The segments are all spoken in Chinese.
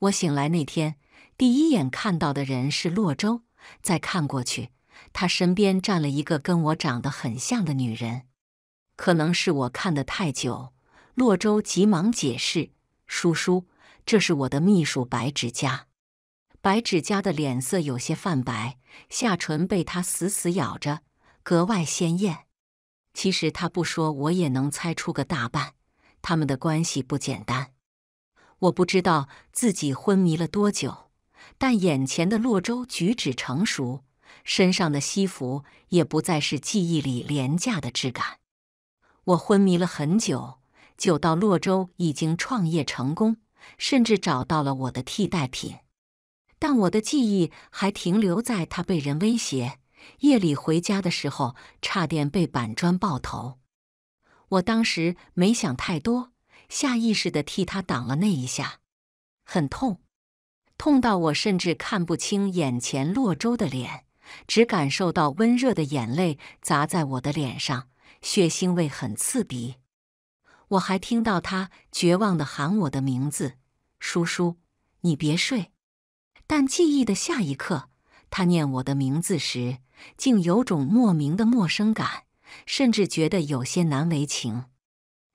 我醒来那天，第一眼看到的人是洛州，再看过去，他身边站了一个跟我长得很像的女人。可能是我看的太久，洛州急忙解释：“叔叔，这是我的秘书白指甲。”白指甲的脸色有些泛白，下唇被他死死咬着，格外鲜艳。其实他不说，我也能猜出个大半，他们的关系不简单。我不知道自己昏迷了多久，但眼前的洛州举止成熟，身上的西服也不再是记忆里廉价的质感。我昏迷了很久，久到洛州已经创业成功，甚至找到了我的替代品，但我的记忆还停留在他被人威胁，夜里回家的时候差点被板砖爆头。我当时没想太多。下意识的替他挡了那一下，很痛，痛到我甚至看不清眼前洛舟的脸，只感受到温热的眼泪砸在我的脸上，血腥味很刺鼻。我还听到他绝望的喊我的名字：“叔叔，你别睡。”但记忆的下一刻，他念我的名字时，竟有种莫名的陌生感，甚至觉得有些难为情。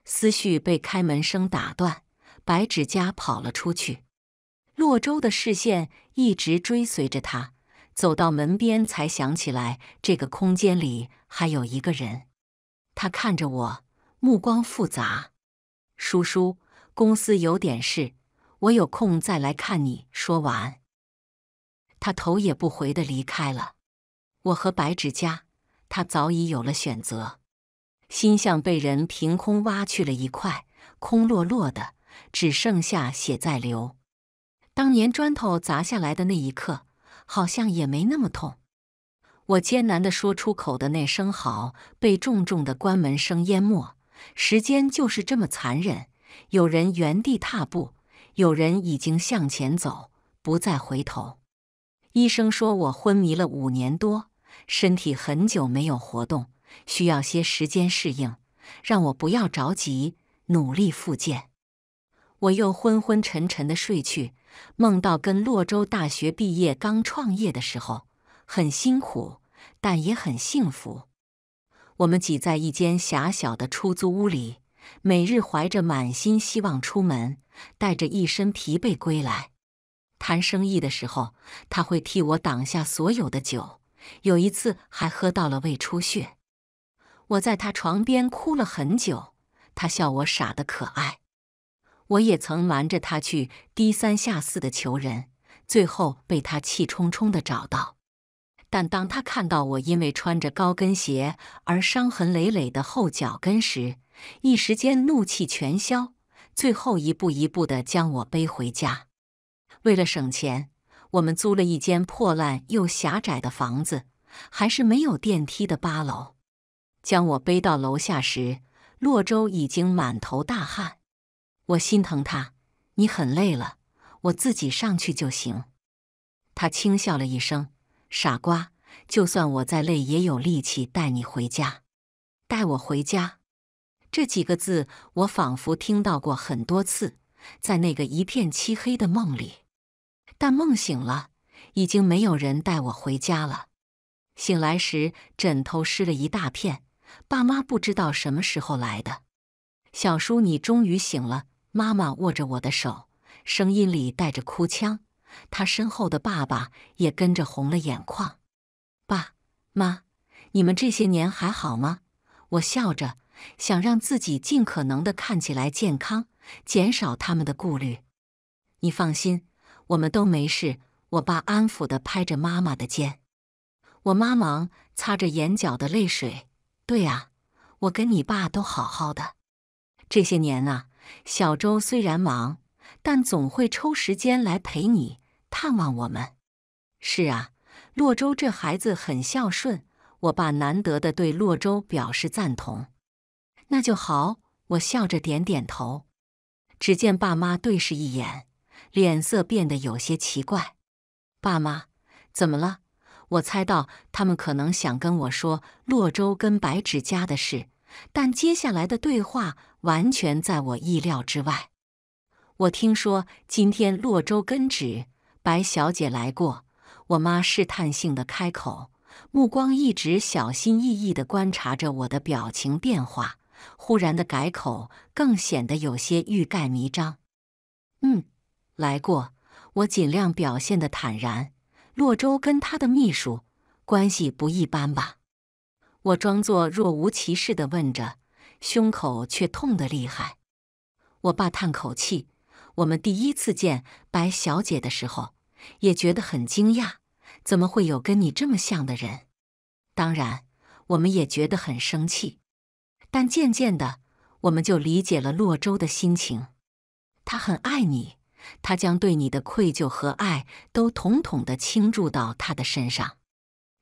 思绪被开门声打断，白指甲跑了出去。洛州的视线一直追随着他，走到门边才想起来这个空间里还有一个人。他看着我，目光复杂。叔叔，公司有点事，我有空再来看你。说完，他头也不回地离开了。我和白指甲，他早已有了选择。心像被人凭空挖去了一块，空落落的，只剩下血在流。当年砖头砸下来的那一刻，好像也没那么痛。我艰难地说出口的那声“好”，被重重的关门声淹没。时间就是这么残忍，有人原地踏步，有人已经向前走，不再回头。医生说我昏迷了五年多，身体很久没有活动。需要些时间适应，让我不要着急，努力复健。我又昏昏沉沉的睡去，梦到跟洛州大学毕业刚创业的时候，很辛苦，但也很幸福。我们挤在一间狭小的出租屋里，每日怀着满心希望出门，带着一身疲惫归来。谈生意的时候，他会替我挡下所有的酒，有一次还喝到了胃出血。我在他床边哭了很久，他笑我傻得可爱。我也曾瞒着他去低三下四的求人，最后被他气冲冲的找到。但当他看到我因为穿着高跟鞋而伤痕累累的后脚跟时，一时间怒气全消，最后一步一步的将我背回家。为了省钱，我们租了一间破烂又狭窄的房子，还是没有电梯的八楼。将我背到楼下时，洛州已经满头大汗。我心疼他，你很累了，我自己上去就行。他轻笑了一声：“傻瓜，就算我再累，也有力气带你回家。”带我回家，这几个字我仿佛听到过很多次，在那个一片漆黑的梦里。但梦醒了，已经没有人带我回家了。醒来时，枕头湿了一大片。爸妈不知道什么时候来的，小叔，你终于醒了。妈妈握着我的手，声音里带着哭腔。他身后的爸爸也跟着红了眼眶。爸妈，你们这些年还好吗？我笑着，想让自己尽可能的看起来健康，减少他们的顾虑。你放心，我们都没事。我爸安抚地拍着妈妈的肩，我妈忙擦着眼角的泪水。对啊，我跟你爸都好好的。这些年啊，小周虽然忙，但总会抽时间来陪你、探望我们。是啊，洛州这孩子很孝顺。我爸难得的对洛州表示赞同。那就好，我笑着点点头。只见爸妈对视一眼，脸色变得有些奇怪。爸妈，怎么了？我猜到他们可能想跟我说洛州跟白芷家的事，但接下来的对话完全在我意料之外。我听说今天洛州跟芷白小姐来过。我妈试探性的开口，目光一直小心翼翼的观察着我的表情变化。忽然的改口更显得有些欲盖弥彰。嗯，来过。我尽量表现的坦然。洛州跟他的秘书关系不一般吧？我装作若无其事地问着，胸口却痛得厉害。我爸叹口气：“我们第一次见白小姐的时候，也觉得很惊讶，怎么会有跟你这么像的人？当然，我们也觉得很生气。但渐渐的，我们就理解了洛州的心情，他很爱你。”他将对你的愧疚和爱都统统的倾注到他的身上。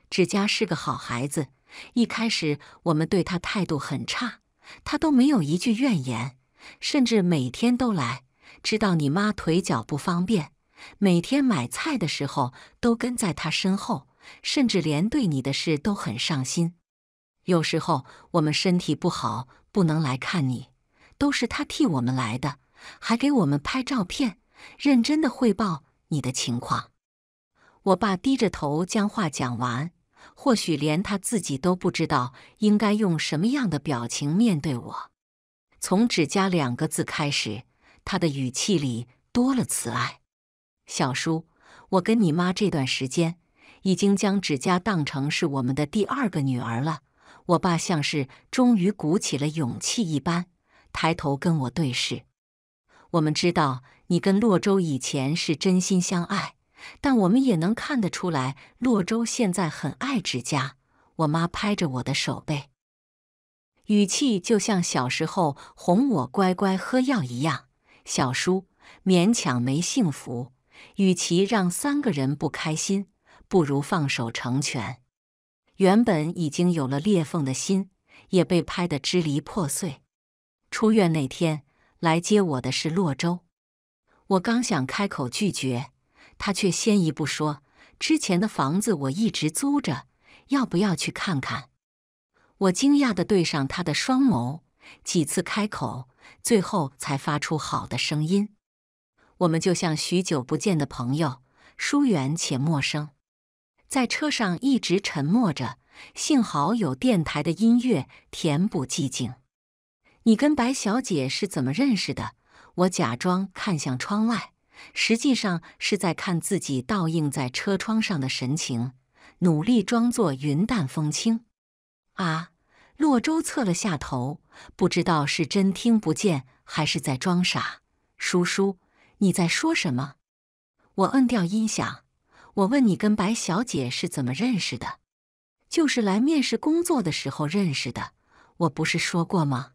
指佳是个好孩子，一开始我们对他态度很差，他都没有一句怨言，甚至每天都来。知道你妈腿脚不方便，每天买菜的时候都跟在他身后，甚至连对你的事都很上心。有时候我们身体不好不能来看你，都是他替我们来的，还给我们拍照片。认真的汇报你的情况。我爸低着头将话讲完，或许连他自己都不知道应该用什么样的表情面对我。从“指甲”两个字开始，他的语气里多了慈爱。小叔，我跟你妈这段时间已经将指甲当成是我们的第二个女儿了。我爸像是终于鼓起了勇气一般，抬头跟我对视。我们知道你跟洛州以前是真心相爱，但我们也能看得出来，洛州现在很爱指甲。我妈拍着我的手背，语气就像小时候哄我乖乖喝药一样。小叔勉强没幸福，与其让三个人不开心，不如放手成全。原本已经有了裂缝的心，也被拍得支离破碎。出院那天。来接我的是洛州，我刚想开口拒绝，他却先一步说：“之前的房子我一直租着，要不要去看看？”我惊讶地对上他的双眸，几次开口，最后才发出“好的”声音。我们就像许久不见的朋友，疏远且陌生，在车上一直沉默着，幸好有电台的音乐填补寂静。你跟白小姐是怎么认识的？我假装看向窗外，实际上是在看自己倒映在车窗上的神情，努力装作云淡风轻。啊！洛州侧了下头，不知道是真听不见还是在装傻。叔叔，你在说什么？我摁掉音响。我问你跟白小姐是怎么认识的？就是来面试工作的时候认识的。我不是说过吗？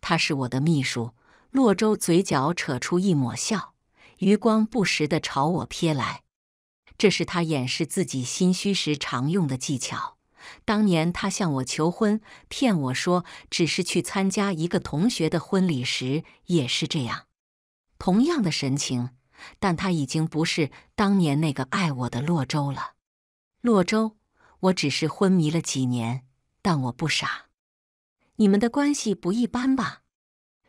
他是我的秘书，洛州嘴角扯出一抹笑，余光不时的朝我瞥来。这是他掩饰自己心虚时常用的技巧。当年他向我求婚，骗我说只是去参加一个同学的婚礼时，也是这样。同样的神情，但他已经不是当年那个爱我的洛州了。洛州，我只是昏迷了几年，但我不傻。你们的关系不一般吧？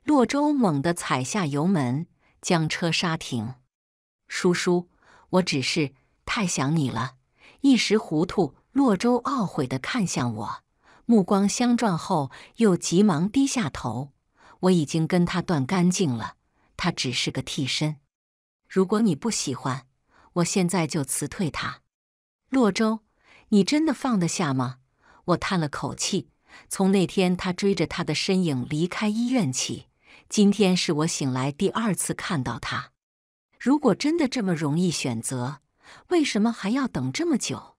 洛州猛地踩下油门，将车刹停。叔叔，我只是太想你了，一时糊涂。洛州懊悔地看向我，目光相撞后，又急忙低下头。我已经跟他断干净了，他只是个替身。如果你不喜欢，我现在就辞退他。洛州，你真的放得下吗？我叹了口气。从那天他追着他的身影离开医院起，今天是我醒来第二次看到他。如果真的这么容易选择，为什么还要等这么久？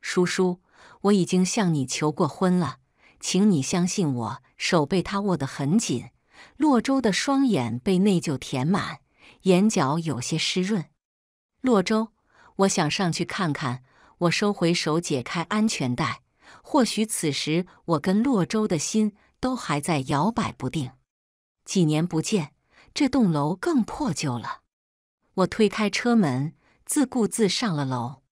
叔叔，我已经向你求过婚了，请你相信我。手被他握得很紧，洛州的双眼被内疚填满，眼角有些湿润。洛州，我想上去看看。我收回手，解开安全带。或许此时，我跟洛州的心都还在摇摆不定。几年不见，这栋楼更破旧了。我推开车门，自顾自上了楼。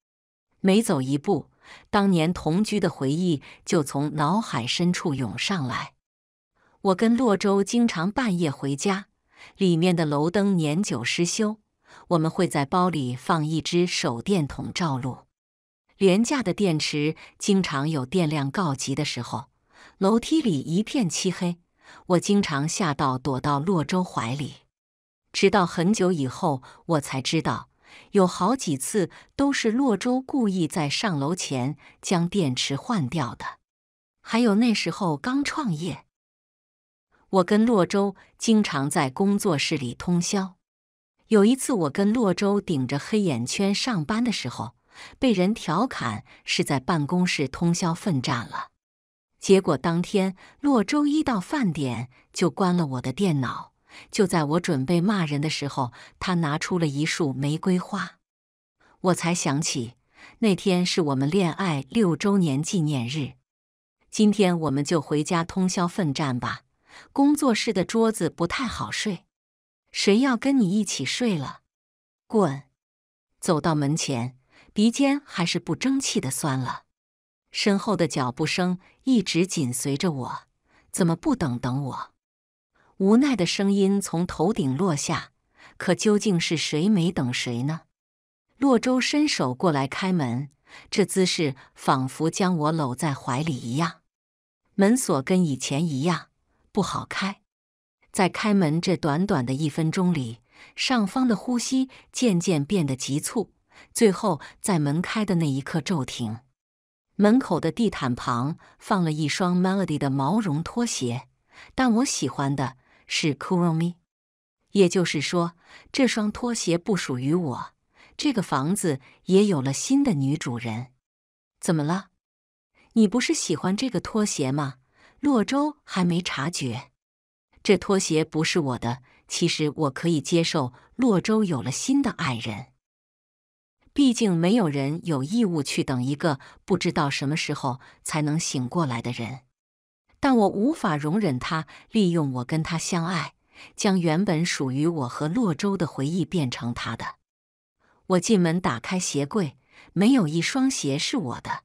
每走一步，当年同居的回忆就从脑海深处涌上来。我跟洛州经常半夜回家，里面的楼灯年久失修，我们会在包里放一只手电筒照路。廉价的电池经常有电量告急的时候，楼梯里一片漆黑，我经常吓到躲到洛州怀里。直到很久以后，我才知道有好几次都是洛州故意在上楼前将电池换掉的。还有那时候刚创业，我跟洛州经常在工作室里通宵。有一次，我跟洛州顶着黑眼圈上班的时候。被人调侃是在办公室通宵奋战了，结果当天洛周一到饭点就关了我的电脑。就在我准备骂人的时候，他拿出了一束玫瑰花。我才想起那天是我们恋爱六周年纪念日。今天我们就回家通宵奋战吧。工作室的桌子不太好睡，谁要跟你一起睡了？滚！走到门前。鼻尖还是不争气的酸了，身后的脚步声一直紧随着我，怎么不等等我？无奈的声音从头顶落下，可究竟是谁没等谁呢？洛州伸手过来开门，这姿势仿佛将我搂在怀里一样。门锁跟以前一样不好开，在开门这短短的一分钟里，上方的呼吸渐渐变得急促。最后，在门开的那一刻骤停。门口的地毯旁放了一双 Melody 的毛绒拖鞋，但我喜欢的是 c o o m i 也就是说，这双拖鞋不属于我。这个房子也有了新的女主人。怎么了？你不是喜欢这个拖鞋吗？洛州还没察觉，这拖鞋不是我的。其实我可以接受，洛州有了新的爱人。毕竟没有人有义务去等一个不知道什么时候才能醒过来的人，但我无法容忍他利用我跟他相爱，将原本属于我和洛州的回忆变成他的。我进门打开鞋柜，没有一双鞋是我的。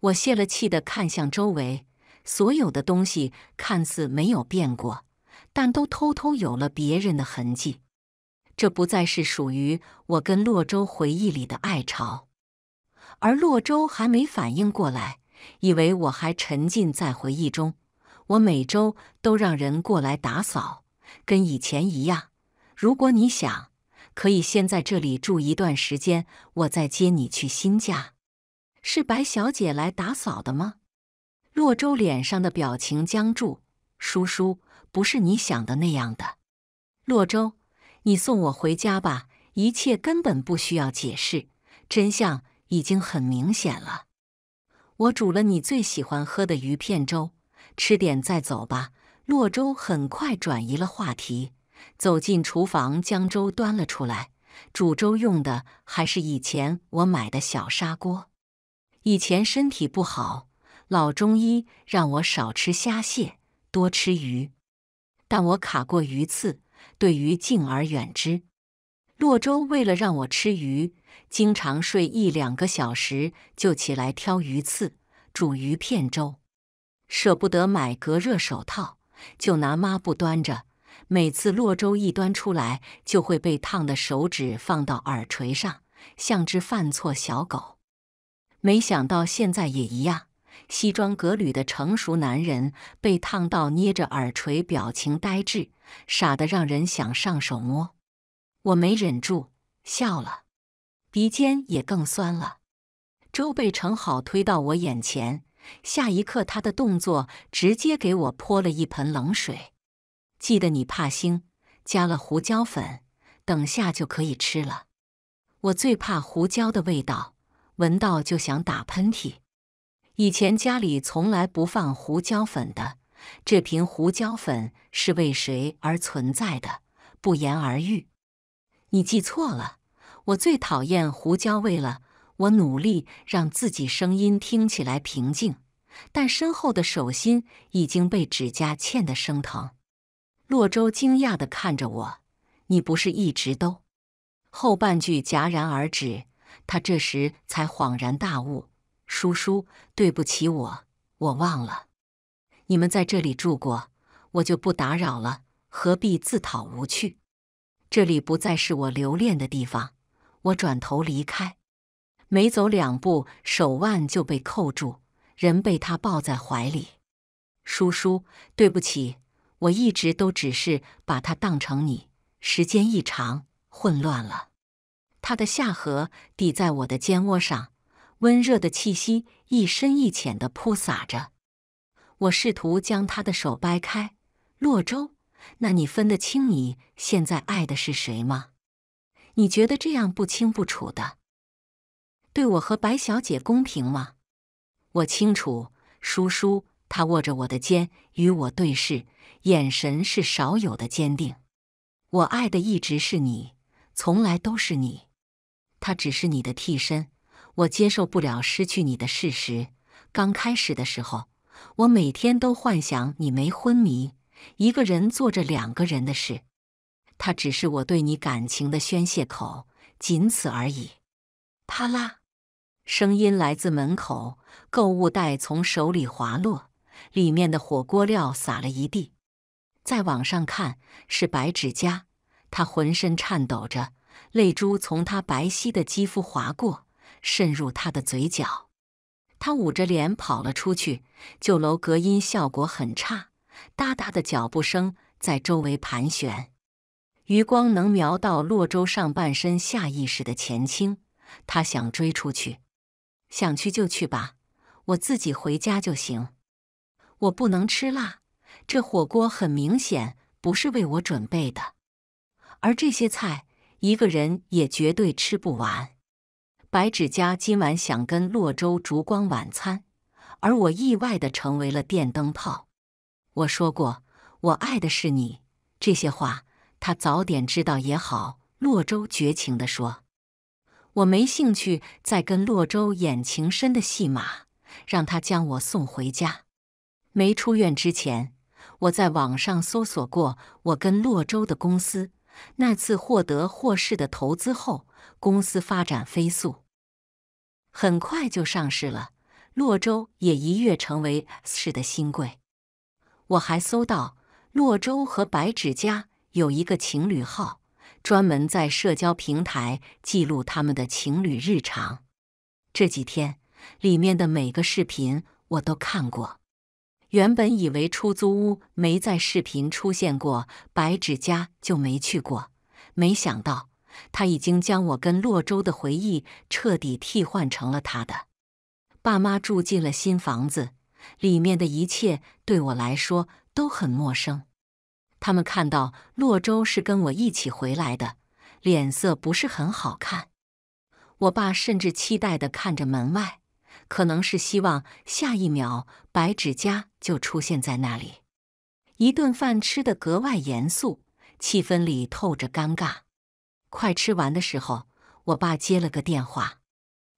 我泄了气的看向周围，所有的东西看似没有变过，但都偷偷有了别人的痕迹。这不再是属于我跟洛州回忆里的爱巢，而洛州还没反应过来，以为我还沉浸在回忆中。我每周都让人过来打扫，跟以前一样。如果你想，可以先在这里住一段时间，我再接你去新家。是白小姐来打扫的吗？洛州脸上的表情僵住。叔叔，不是你想的那样的，洛州。你送我回家吧，一切根本不需要解释，真相已经很明显了。我煮了你最喜欢喝的鱼片粥，吃点再走吧。洛州很快转移了话题，走进厨房将粥端了出来。煮粥用的还是以前我买的小砂锅。以前身体不好，老中医让我少吃虾蟹，多吃鱼，但我卡过鱼刺。对鱼敬而远之。洛舟为了让我吃鱼，经常睡一两个小时就起来挑鱼刺、煮鱼片粥，舍不得买隔热手套，就拿抹布端着。每次洛舟一端出来，就会被烫的手指放到耳垂上，像只犯错小狗。没想到现在也一样，西装革履的成熟男人被烫到捏着耳垂，表情呆滞。傻得让人想上手摸，我没忍住笑了，鼻尖也更酸了。周贝成好推到我眼前，下一刻他的动作直接给我泼了一盆冷水。记得你怕腥，加了胡椒粉，等下就可以吃了。我最怕胡椒的味道，闻到就想打喷嚏。以前家里从来不放胡椒粉的。这瓶胡椒粉是为谁而存在的？不言而喻。你记错了，我最讨厌胡椒味了。我努力让自己声音听起来平静，但身后的手心已经被指甲嵌得生疼。洛舟惊讶地看着我：“你不是一直都……”后半句戛然而止。他这时才恍然大悟：“叔叔，对不起，我我忘了。”你们在这里住过，我就不打扰了，何必自讨无趣？这里不再是我留恋的地方，我转头离开。没走两步，手腕就被扣住，人被他抱在怀里。叔叔，对不起，我一直都只是把他当成你，时间一长，混乱了。他的下颌抵在我的肩窝上，温热的气息一深一浅的扑洒着。我试图将他的手掰开。洛舟，那你分得清你现在爱的是谁吗？你觉得这样不清不楚的，对我和白小姐公平吗？我清楚，叔叔。他握着我的肩，与我对视，眼神是少有的坚定。我爱的一直是你，从来都是你。他只是你的替身，我接受不了失去你的事实。刚开始的时候。我每天都幻想你没昏迷，一个人做着两个人的事。他只是我对你感情的宣泄口，仅此而已。啪啦，声音来自门口，购物袋从手里滑落，里面的火锅料洒了一地。再往上看，是白指甲。他浑身颤抖着，泪珠从他白皙的肌肤划过，渗入他的嘴角。他捂着脸跑了出去，旧楼隔音效果很差，哒哒的脚步声在周围盘旋。余光能瞄到洛州上半身，下意识的前倾。他想追出去，想去就去吧，我自己回家就行。我不能吃辣，这火锅很明显不是为我准备的，而这些菜一个人也绝对吃不完。白芷佳今晚想跟洛州烛光晚餐，而我意外的成为了电灯泡。我说过，我爱的是你。这些话他早点知道也好。洛州绝情地说：“我没兴趣再跟洛州演情深的戏码，让他将我送回家。”没出院之前，我在网上搜索过我跟洛州的公司。那次获得霍氏的投资后，公司发展飞速。很快就上市了，洛州也一跃成为市的新贵。我还搜到洛州和白芷家有一个情侣号，专门在社交平台记录他们的情侣日常。这几天里面的每个视频我都看过。原本以为出租屋没在视频出现过，白芷家就没去过，没想到。他已经将我跟洛州的回忆彻底替换成了他的。爸妈住进了新房子，里面的一切对我来说都很陌生。他们看到洛州是跟我一起回来的，脸色不是很好看。我爸甚至期待地看着门外，可能是希望下一秒白芷家就出现在那里。一顿饭吃得格外严肃，气氛里透着尴尬。快吃完的时候，我爸接了个电话。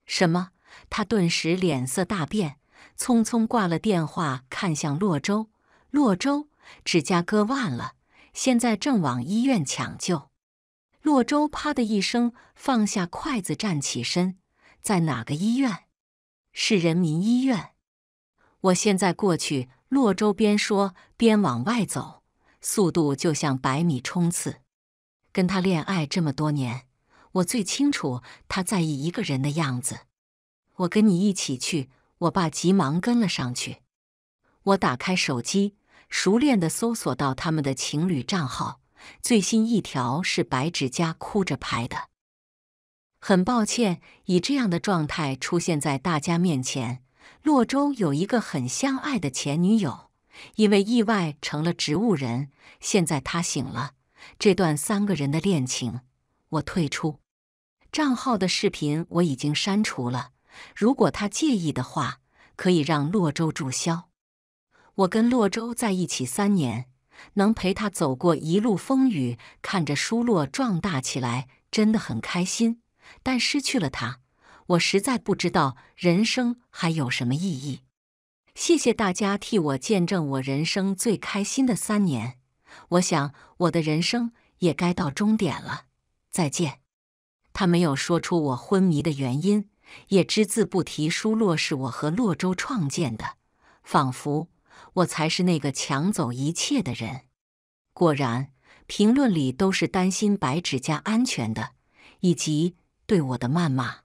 什么？他顿时脸色大变，匆匆挂了电话，看向洛州。洛州，指甲割腕了，现在正往医院抢救。洛州，啪的一声放下筷子，站起身。在哪个医院？市人民医院。我现在过去。洛州边说边往外走，速度就像百米冲刺。跟他恋爱这么多年，我最清楚他在意一个人的样子。我跟你一起去。我爸急忙跟了上去。我打开手机，熟练的搜索到他们的情侣账号，最新一条是白芷家哭着拍的。很抱歉，以这样的状态出现在大家面前。洛州有一个很相爱的前女友，因为意外成了植物人，现在他醒了。这段三个人的恋情，我退出账号的视频我已经删除了。如果他介意的话，可以让洛州注销。我跟洛州在一起三年，能陪他走过一路风雨，看着舒洛壮大起来，真的很开心。但失去了他，我实在不知道人生还有什么意义。谢谢大家替我见证我人生最开心的三年。我想，我的人生也该到终点了。再见。他没有说出我昏迷的原因，也只字不提舒洛是我和洛州创建的，仿佛我才是那个抢走一切的人。果然，评论里都是担心白指甲安全的，以及对我的谩骂。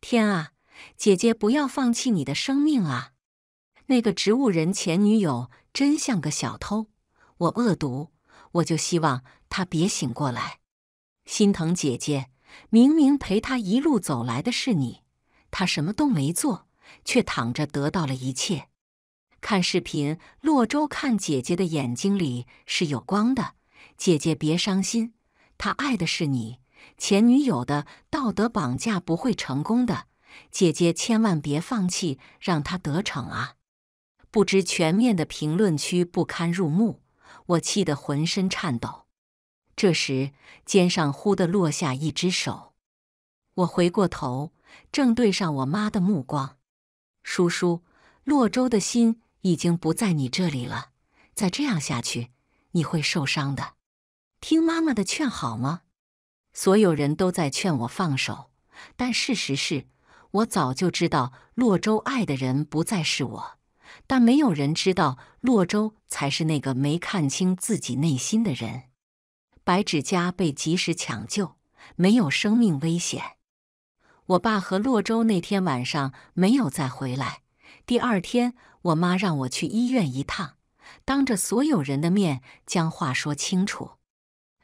天啊，姐姐不要放弃你的生命啊！那个植物人前女友真像个小偷。我恶毒，我就希望他别醒过来。心疼姐姐，明明陪他一路走来的是你，他什么都没做，却躺着得到了一切。看视频，洛州看姐姐的眼睛里是有光的。姐姐别伤心，他爱的是你。前女友的道德绑架不会成功的，姐姐千万别放弃，让他得逞啊！不知全面的评论区不堪入目。我气得浑身颤抖，这时肩上忽的落下一只手，我回过头，正对上我妈的目光。叔叔，洛州的心已经不在你这里了，再这样下去，你会受伤的。听妈妈的劝好吗？所有人都在劝我放手，但事实是我早就知道洛州爱的人不再是我。但没有人知道，洛州才是那个没看清自己内心的人。白芷家被及时抢救，没有生命危险。我爸和洛州那天晚上没有再回来。第二天，我妈让我去医院一趟，当着所有人的面将话说清楚。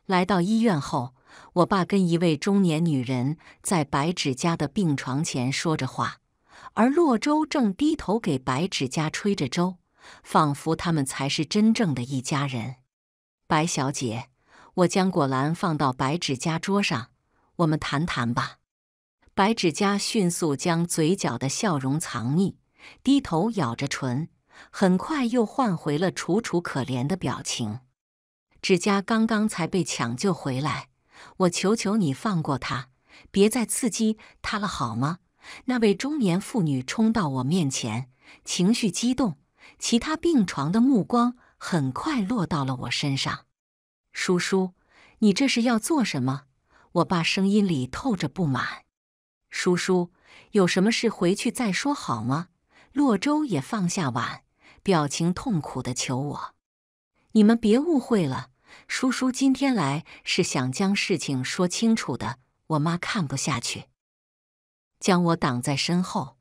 来到医院后，我爸跟一位中年女人在白芷家的病床前说着话。而洛州正低头给白指甲吹着粥，仿佛他们才是真正的一家人。白小姐，我将果篮放到白指甲桌上，我们谈谈吧。白指甲迅速将嘴角的笑容藏匿，低头咬着唇，很快又换回了楚楚可怜的表情。指甲刚刚才被抢救回来，我求求你放过他，别再刺激他了，好吗？那位中年妇女冲到我面前，情绪激动。其他病床的目光很快落到了我身上。叔叔，你这是要做什么？我爸声音里透着不满。叔叔，有什么事回去再说好吗？洛州也放下碗，表情痛苦地求我：“你们别误会了，叔叔今天来是想将事情说清楚的。我妈看不下去。”将我挡在身后，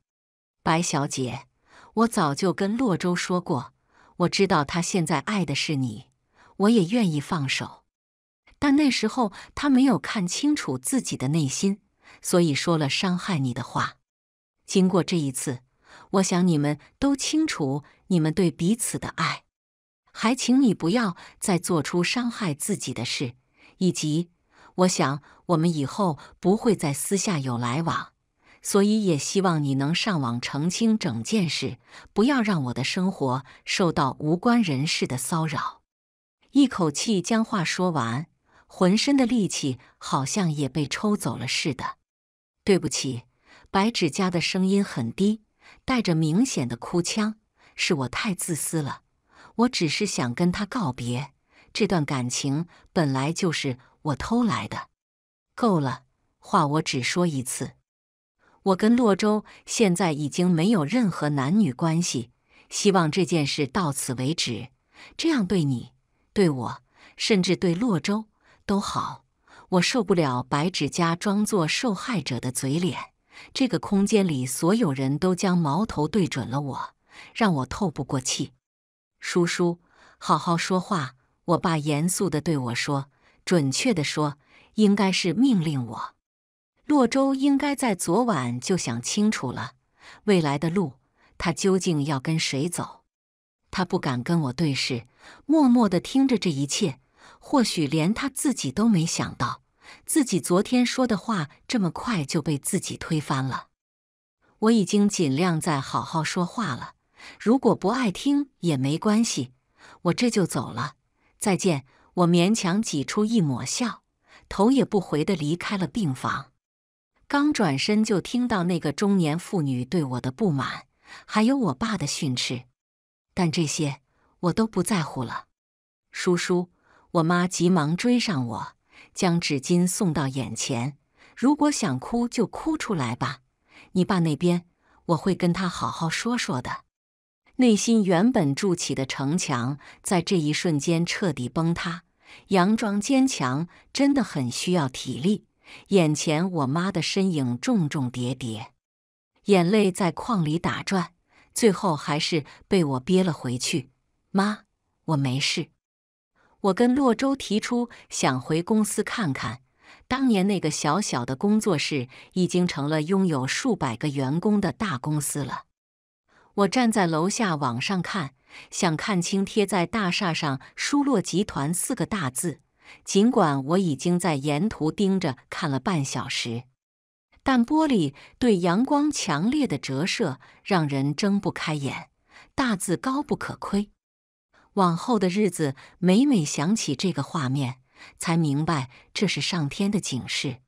白小姐，我早就跟洛州说过，我知道他现在爱的是你，我也愿意放手。但那时候他没有看清楚自己的内心，所以说了伤害你的话。经过这一次，我想你们都清楚你们对彼此的爱，还请你不要再做出伤害自己的事。以及，我想我们以后不会再私下有来往。所以也希望你能上网澄清整件事，不要让我的生活受到无关人士的骚扰。一口气将话说完，浑身的力气好像也被抽走了似的。对不起，白芷家的声音很低，带着明显的哭腔：“是我太自私了，我只是想跟他告别。这段感情本来就是我偷来的。”够了，话我只说一次。我跟洛州现在已经没有任何男女关系，希望这件事到此为止。这样对你、对我，甚至对洛州都好。我受不了白指家装作受害者的嘴脸。这个空间里，所有人都将矛头对准了我，让我透不过气。叔叔，好好说话。我爸严肃地对我说：“准确地说，应该是命令我。”洛州应该在昨晚就想清楚了，未来的路他究竟要跟谁走？他不敢跟我对视，默默的听着这一切。或许连他自己都没想到，自己昨天说的话这么快就被自己推翻了。我已经尽量在好好说话了，如果不爱听也没关系，我这就走了。再见！我勉强挤出一抹笑，头也不回的离开了病房。刚转身，就听到那个中年妇女对我的不满，还有我爸的训斥。但这些我都不在乎了。叔叔，我妈急忙追上我，将纸巾送到眼前：“如果想哭就哭出来吧，你爸那边我会跟他好好说说的。”内心原本筑起的城墙，在这一瞬间彻底崩塌。佯装坚强真的很需要体力。眼前，我妈的身影重重叠叠，眼泪在眶里打转，最后还是被我憋了回去。妈，我没事。我跟洛州提出想回公司看看，当年那个小小的工作室，已经成了拥有数百个员工的大公司了。我站在楼下往上看，想看清贴在大厦上“舒洛集团”四个大字。尽管我已经在沿途盯着看了半小时，但玻璃对阳光强烈的折射让人睁不开眼。大字高不可窥，往后的日子每每想起这个画面，才明白这是上天的警示：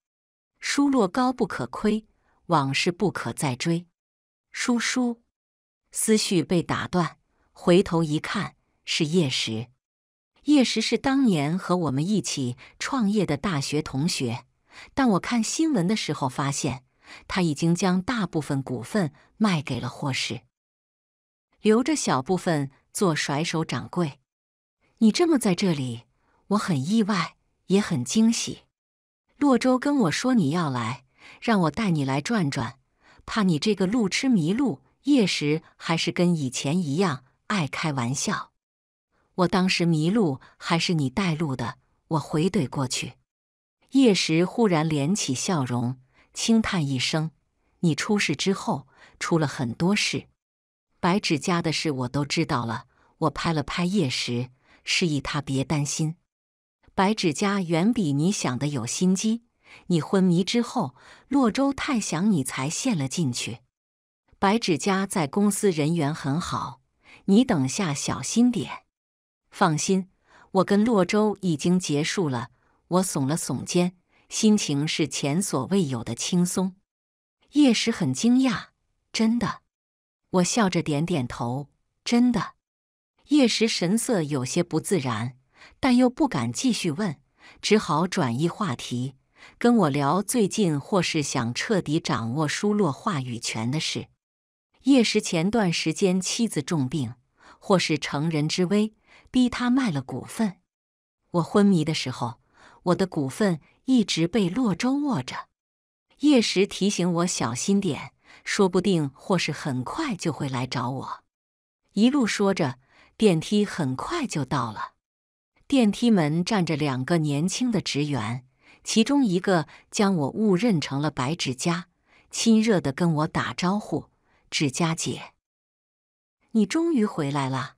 书落高不可窥，往事不可再追。叔叔，思绪被打断，回头一看是夜时。叶石是当年和我们一起创业的大学同学，但我看新闻的时候发现，他已经将大部分股份卖给了霍氏，留着小部分做甩手掌柜。你这么在这里，我很意外，也很惊喜。洛州跟我说你要来，让我带你来转转，怕你这个路痴迷路。叶石还是跟以前一样，爱开玩笑。我当时迷路，还是你带路的。我回怼过去。叶时忽然敛起笑容，轻叹一声：“你出事之后，出了很多事。白芷家的事我都知道了。”我拍了拍叶时，示意他别担心。白芷家远比你想的有心机。你昏迷之后，洛州太想你，才陷了进去。白芷家在公司人缘很好，你等下小心点。放心，我跟洛州已经结束了。我耸了耸肩，心情是前所未有的轻松。叶石很惊讶，真的。我笑着点点头，真的。叶石神色有些不自然，但又不敢继续问，只好转移话题，跟我聊最近或是想彻底掌握疏落话语权的事。叶石前段时间妻子重病，或是乘人之危。逼他卖了股份。我昏迷的时候，我的股份一直被洛州握着。叶时提醒我小心点，说不定或是很快就会来找我。一路说着，电梯很快就到了。电梯门站着两个年轻的职员，其中一个将我误认成了白芷佳，亲热的跟我打招呼：“芷佳姐，你终于回来了。”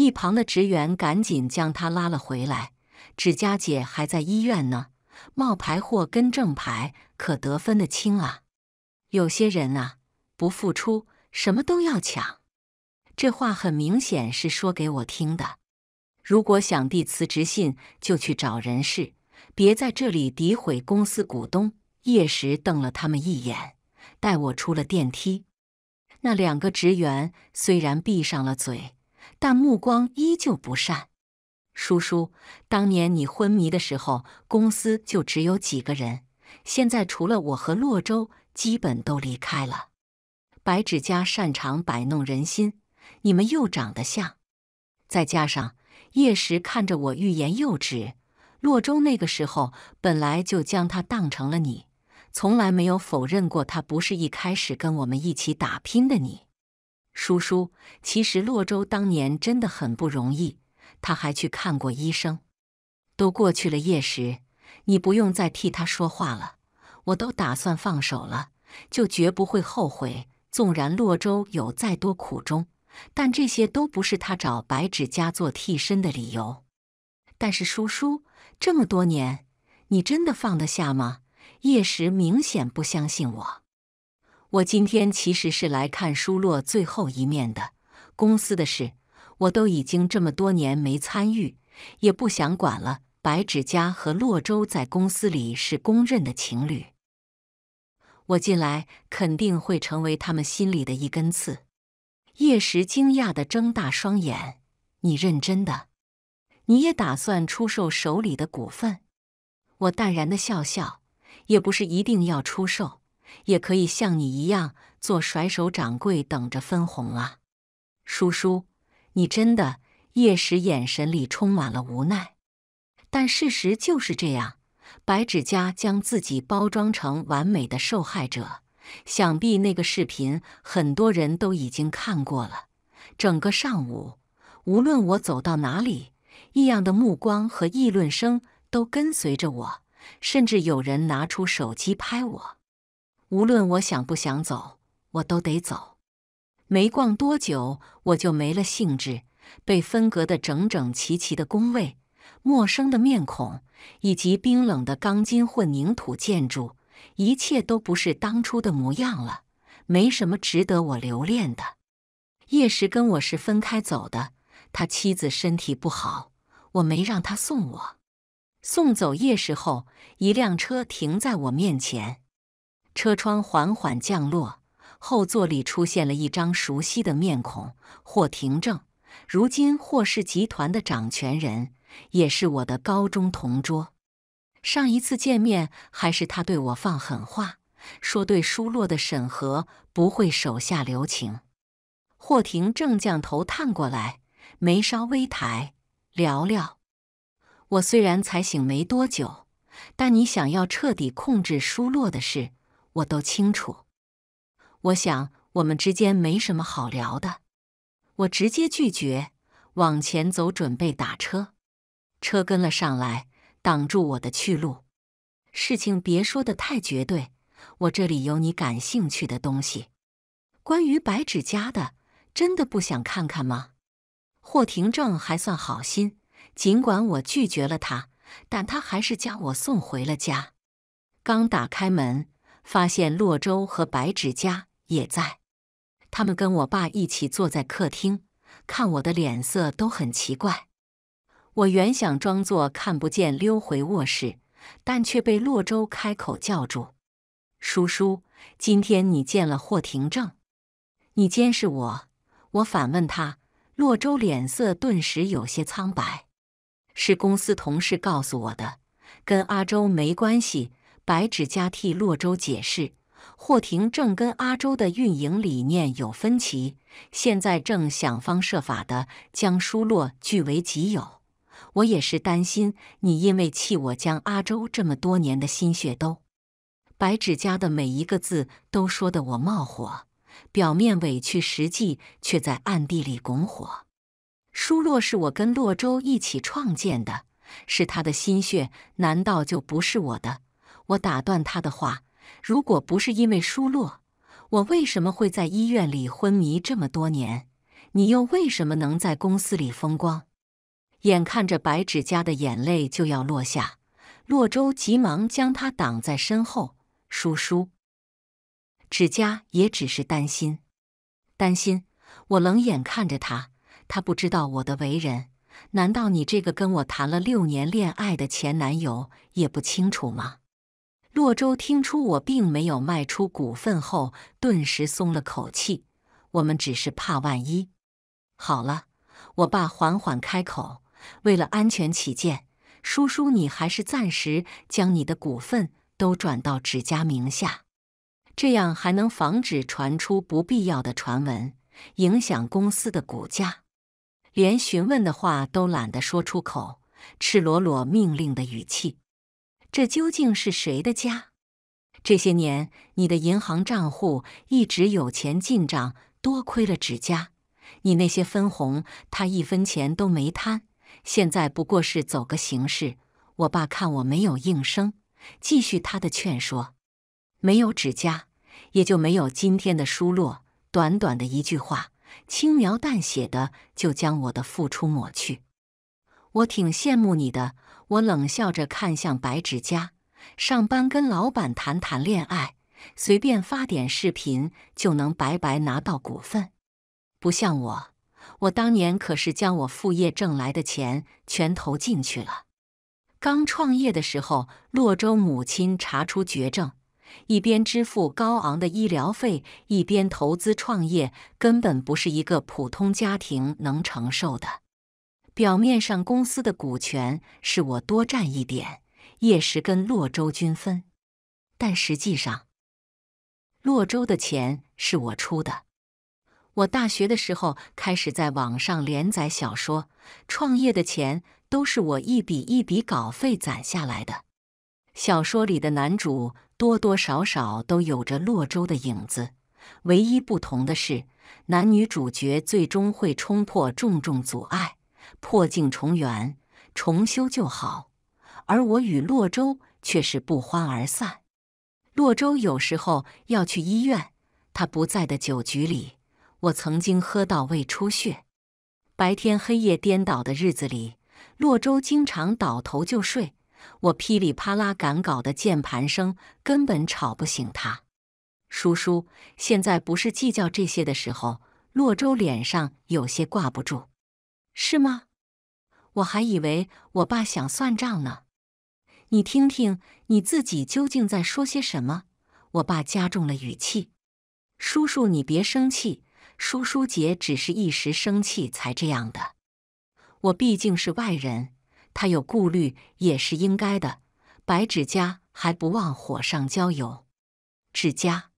一旁的职员赶紧将他拉了回来。指甲姐还在医院呢，冒牌货跟正牌可得分得清啊！有些人啊，不付出什么都要抢。这话很明显是说给我听的。如果想递辞职信，就去找人事，别在这里诋毁公司股东。叶时瞪了他们一眼，带我出了电梯。那两个职员虽然闭上了嘴。但目光依旧不善。叔叔，当年你昏迷的时候，公司就只有几个人。现在除了我和洛州，基本都离开了。白指甲擅长摆弄人心，你们又长得像，再加上叶时看着我欲言又止。洛州那个时候本来就将他当成了你，从来没有否认过他不是一开始跟我们一起打拼的你。叔叔，其实洛州当年真的很不容易，他还去看过医生。都过去了，叶时，你不用再替他说话了。我都打算放手了，就绝不会后悔。纵然洛州有再多苦衷，但这些都不是他找白芷家做替身的理由。但是，叔叔，这么多年，你真的放得下吗？叶时明显不相信我。我今天其实是来看舒洛最后一面的。公司的事我都已经这么多年没参与，也不想管了。白芷家和洛州在公司里是公认的情侣，我进来肯定会成为他们心里的一根刺。叶时惊讶的睁大双眼：“你认真的？你也打算出售手里的股份？”我淡然的笑笑：“也不是一定要出售。”也可以像你一样做甩手掌柜，等着分红啊，叔叔！你真的叶石眼神里充满了无奈，但事实就是这样。白芷家将自己包装成完美的受害者，想必那个视频很多人都已经看过了。整个上午，无论我走到哪里，异样的目光和议论声都跟随着我，甚至有人拿出手机拍我。无论我想不想走，我都得走。没逛多久，我就没了兴致。被分隔的整整齐齐的工位、陌生的面孔以及冰冷的钢筋混凝土建筑，一切都不是当初的模样了。没什么值得我留恋的。叶石跟我是分开走的，他妻子身体不好，我没让他送我。送走叶石后，一辆车停在我面前。车窗缓缓降落，后座里出现了一张熟悉的面孔——霍廷正。如今霍氏集团的掌权人，也是我的高中同桌。上一次见面还是他对我放狠话，说对舒洛的审核不会手下留情。霍廷正将头探过来，眉梢微抬，聊聊。我虽然才醒没多久，但你想要彻底控制舒洛的事。我都清楚，我想我们之间没什么好聊的，我直接拒绝，往前走准备打车，车跟了上来，挡住我的去路。事情别说的太绝对，我这里有你感兴趣的东西，关于白纸家的，真的不想看看吗？霍廷正还算好心，尽管我拒绝了他，但他还是将我送回了家。刚打开门。发现洛州和白芷家也在，他们跟我爸一起坐在客厅，看我的脸色都很奇怪。我原想装作看不见溜回卧室，但却被洛州开口叫住：“叔叔，今天你见了霍廷正，你监视我？”我反问他，洛州脸色顿时有些苍白：“是公司同事告诉我的，跟阿周没关系。”白芷家替洛州解释，霍庭正跟阿州的运营理念有分歧，现在正想方设法的将舒洛据为己有。我也是担心你因为气我，将阿州这么多年的心血都……白芷家的每一个字都说得我冒火，表面委屈，实际却在暗地里拱火。舒洛是我跟洛州一起创建的，是他的心血，难道就不是我的？我打断他的话：“如果不是因为舒洛，我为什么会在医院里昏迷这么多年？你又为什么能在公司里风光？”眼看着白芷家的眼泪就要落下，洛州急忙将他挡在身后。叔叔，芷佳也只是担心，担心。我冷眼看着他，他不知道我的为人。难道你这个跟我谈了六年恋爱的前男友也不清楚吗？洛州听出我并没有卖出股份后，顿时松了口气。我们只是怕万一。好了，我爸缓缓开口：“为了安全起见，叔叔你还是暂时将你的股份都转到芷家名下，这样还能防止传出不必要的传闻，影响公司的股价。”连询问的话都懒得说出口，赤裸裸命令的语气。这究竟是谁的家？这些年你的银行账户一直有钱进账，多亏了指甲。你那些分红他一分钱都没贪。现在不过是走个形式。我爸看我没有应声，继续他的劝说。没有指甲，也就没有今天的疏落。短短的一句话，轻描淡写的就将我的付出抹去。我挺羡慕你的。我冷笑着看向白指甲，上班跟老板谈谈恋爱，随便发点视频就能白白拿到股份，不像我，我当年可是将我副业挣来的钱全投进去了。刚创业的时候，洛州母亲查出绝症，一边支付高昂的医疗费，一边投资创业，根本不是一个普通家庭能承受的。表面上公司的股权是我多占一点，叶石跟洛州均分，但实际上，洛州的钱是我出的。我大学的时候开始在网上连载小说，创业的钱都是我一笔一笔稿费攒下来的。小说里的男主多多少少都有着洛州的影子，唯一不同的是，男女主角最终会冲破重重阻碍。破镜重圆，重修就好。而我与洛州却是不欢而散。洛州有时候要去医院，他不在的酒局里，我曾经喝到胃出血。白天黑夜颠倒的日子里，洛州经常倒头就睡，我噼里啪啦赶稿的键盘声根本吵不醒他。叔叔，现在不是计较这些的时候。洛州脸上有些挂不住，是吗？我还以为我爸想算账呢，你听听你自己究竟在说些什么？我爸加重了语气：“叔叔，你别生气，叔叔姐只是一时生气才这样的。我毕竟是外人，他有顾虑也是应该的。”白芷家还不忘火上浇油：“芷家，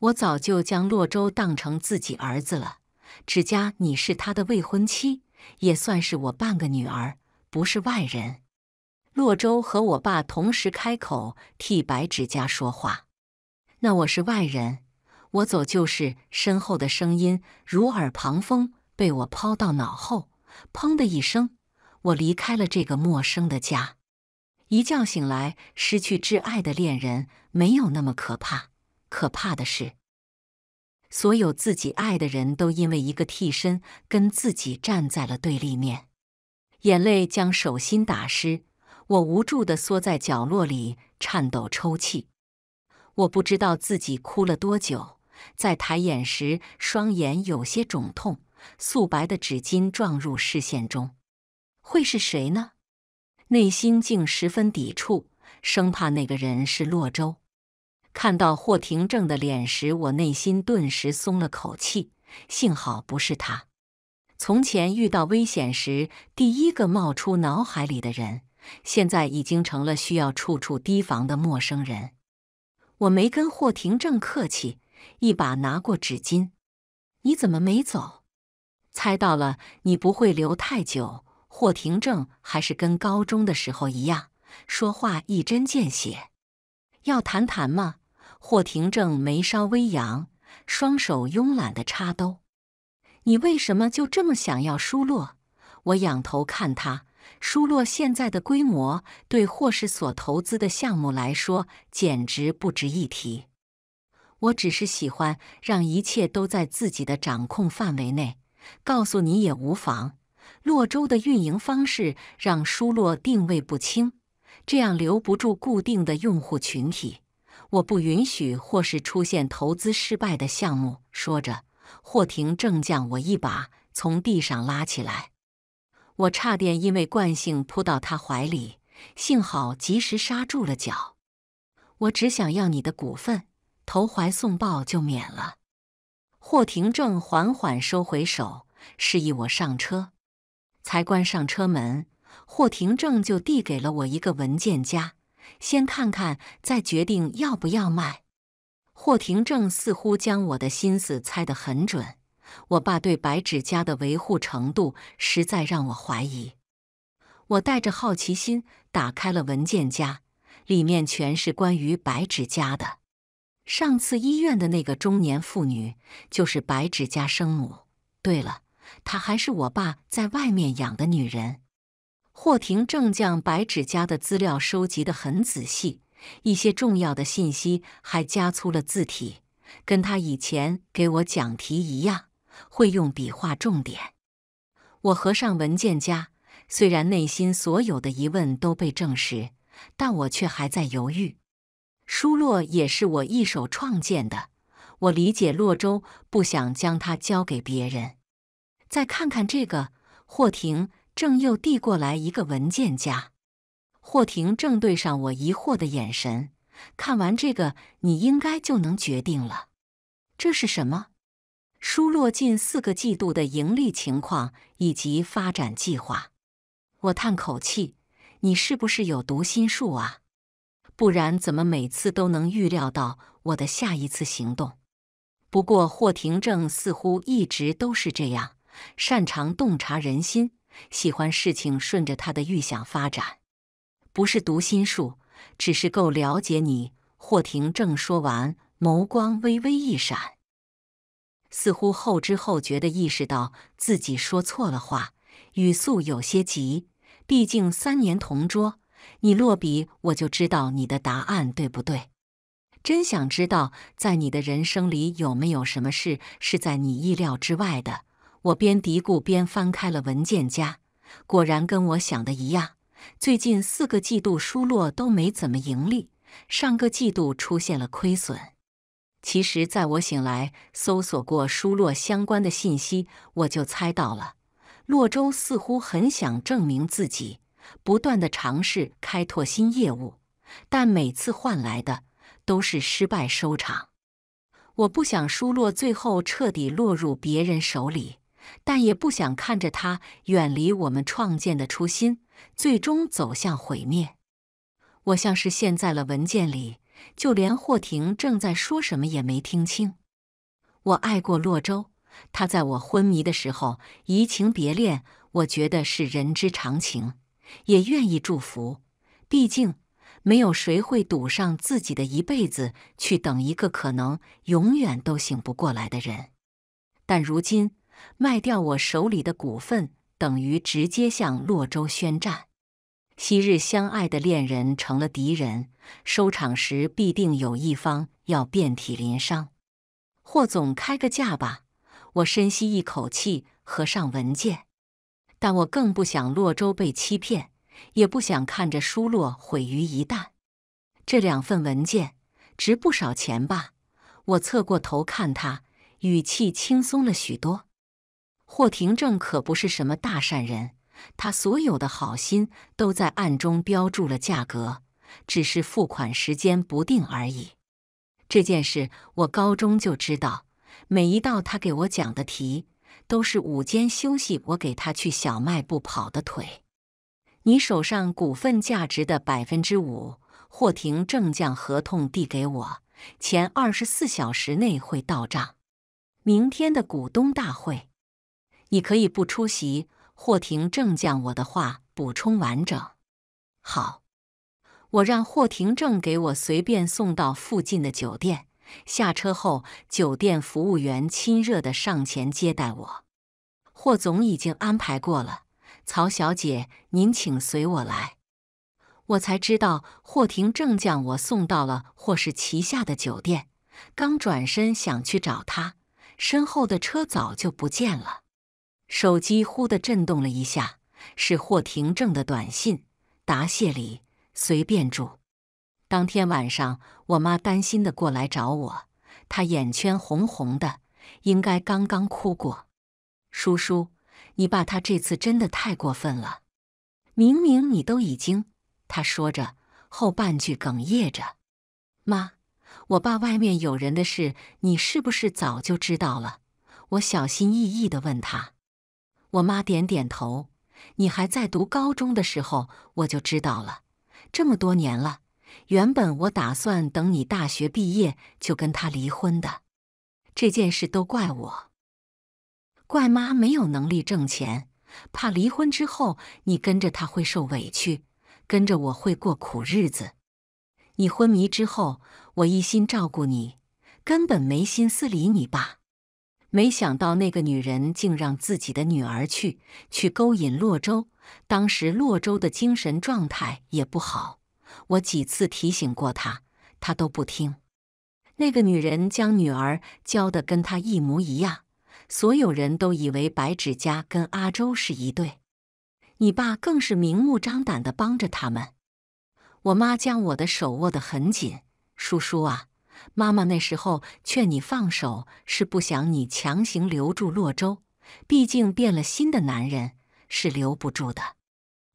我早就将洛州当成自己儿子了。芷家，你是他的未婚妻。”也算是我半个女儿，不是外人。洛州和我爸同时开口替白指甲说话，那我是外人，我走就是。身后的声音如耳旁风，被我抛到脑后。砰的一声，我离开了这个陌生的家。一觉醒来，失去挚爱的恋人没有那么可怕，可怕的是。所有自己爱的人都因为一个替身跟自己站在了对立面，眼泪将手心打湿，我无助地缩在角落里，颤抖抽泣。我不知道自己哭了多久，在抬眼时，双眼有些肿痛，素白的纸巾撞入视线中，会是谁呢？内心竟十分抵触，生怕那个人是洛州。看到霍廷正的脸时，我内心顿时松了口气，幸好不是他。从前遇到危险时，第一个冒出脑海里的人，现在已经成了需要处处提防的陌生人。我没跟霍廷正客气，一把拿过纸巾。你怎么没走？猜到了，你不会留太久。霍廷正还是跟高中的时候一样，说话一针见血。要谈谈吗？霍廷正眉梢微扬，双手慵懒的插兜。“你为什么就这么想要舒洛？”我仰头看他，舒洛现在的规模对霍氏所投资的项目来说简直不值一提。我只是喜欢让一切都在自己的掌控范围内。告诉你也无妨，洛州的运营方式让舒洛定位不清，这样留不住固定的用户群体。我不允许，或是出现投资失败的项目。说着，霍廷正将我一把从地上拉起来，我差点因为惯性扑到他怀里，幸好及时刹住了脚。我只想要你的股份，投怀送抱就免了。霍廷正缓缓收回手，示意我上车，才关上车门。霍廷正就递给了我一个文件夹。先看看，再决定要不要卖。霍廷正似乎将我的心思猜得很准。我爸对白芷家的维护程度，实在让我怀疑。我带着好奇心打开了文件夹，里面全是关于白芷家的。上次医院的那个中年妇女，就是白芷家生母。对了，她还是我爸在外面养的女人。霍廷正将白纸家的资料收集得很仔细，一些重要的信息还加粗了字体，跟他以前给我讲题一样，会用笔画重点。我合上文件夹，虽然内心所有的疑问都被证实，但我却还在犹豫。舒落也是我一手创建的，我理解洛州，不想将它交给别人。再看看这个，霍廷。正又递过来一个文件夹，霍廷正对上我疑惑的眼神。看完这个，你应该就能决定了。这是什么？舒落近四个季度的盈利情况以及发展计划。我叹口气：“你是不是有读心术啊？不然怎么每次都能预料到我的下一次行动？”不过霍廷正似乎一直都是这样，擅长洞察人心。喜欢事情顺着他的预想发展，不是读心术，只是够了解你。霍廷正说完，眸光微微一闪，似乎后知后觉地意识到自己说错了话，语速有些急。毕竟三年同桌，你落笔我就知道你的答案对不对？真想知道，在你的人生里有没有什么事是在你意料之外的。我边嘀咕边翻开了文件夹，果然跟我想的一样，最近四个季度输落都没怎么盈利，上个季度出现了亏损。其实，在我醒来搜索过疏落相关的信息，我就猜到了。洛州似乎很想证明自己，不断的尝试开拓新业务，但每次换来的都是失败收场。我不想输落最后彻底落入别人手里。但也不想看着他远离我们创建的初心，最终走向毁灭。我像是陷在了文件里，就连霍庭正在说什么也没听清。我爱过洛州，他在我昏迷的时候移情别恋，我觉得是人之常情，也愿意祝福。毕竟，没有谁会赌上自己的一辈子去等一个可能永远都醒不过来的人。但如今。卖掉我手里的股份，等于直接向洛州宣战。昔日相爱的恋人成了敌人，收场时必定有一方要遍体鳞伤。霍总，开个价吧！我深吸一口气，合上文件。但我更不想洛州被欺骗，也不想看着疏落毁于一旦。这两份文件值不少钱吧？我侧过头看他，语气轻松了许多。霍廷正可不是什么大善人，他所有的好心都在暗中标注了价格，只是付款时间不定而已。这件事我高中就知道，每一道他给我讲的题，都是午间休息我给他去小卖部跑的腿。你手上股份价值的百分之五，霍廷正将合同递给我，前二十四小时内会到账。明天的股东大会。你可以不出席。霍廷正将我的话补充完整。好，我让霍廷正给我随便送到附近的酒店。下车后，酒店服务员亲热的上前接待我。霍总已经安排过了，曹小姐，您请随我来。我才知道霍廷正将我送到了霍氏旗下的酒店。刚转身想去找他，身后的车早就不见了。手机忽的震动了一下，是霍廷正的短信。答谢礼随便住。当天晚上，我妈担心的过来找我，她眼圈红红的，应该刚刚哭过。叔叔，你爸他这次真的太过分了，明明你都已经……他说着，后半句哽咽着。妈，我爸外面有人的事，你是不是早就知道了？我小心翼翼的问他。我妈点点头。你还在读高中的时候，我就知道了。这么多年了，原本我打算等你大学毕业就跟他离婚的。这件事都怪我，怪妈没有能力挣钱，怕离婚之后你跟着他会受委屈，跟着我会过苦日子。你昏迷之后，我一心照顾你，根本没心思理你爸。没想到那个女人竟让自己的女儿去去勾引洛州。当时洛州的精神状态也不好，我几次提醒过他，他都不听。那个女人将女儿教得跟他一模一样，所有人都以为白指甲跟阿周是一对，你爸更是明目张胆地帮着他们。我妈将我的手握得很紧，叔叔啊。妈妈那时候劝你放手，是不想你强行留住洛州。毕竟变了心的男人是留不住的。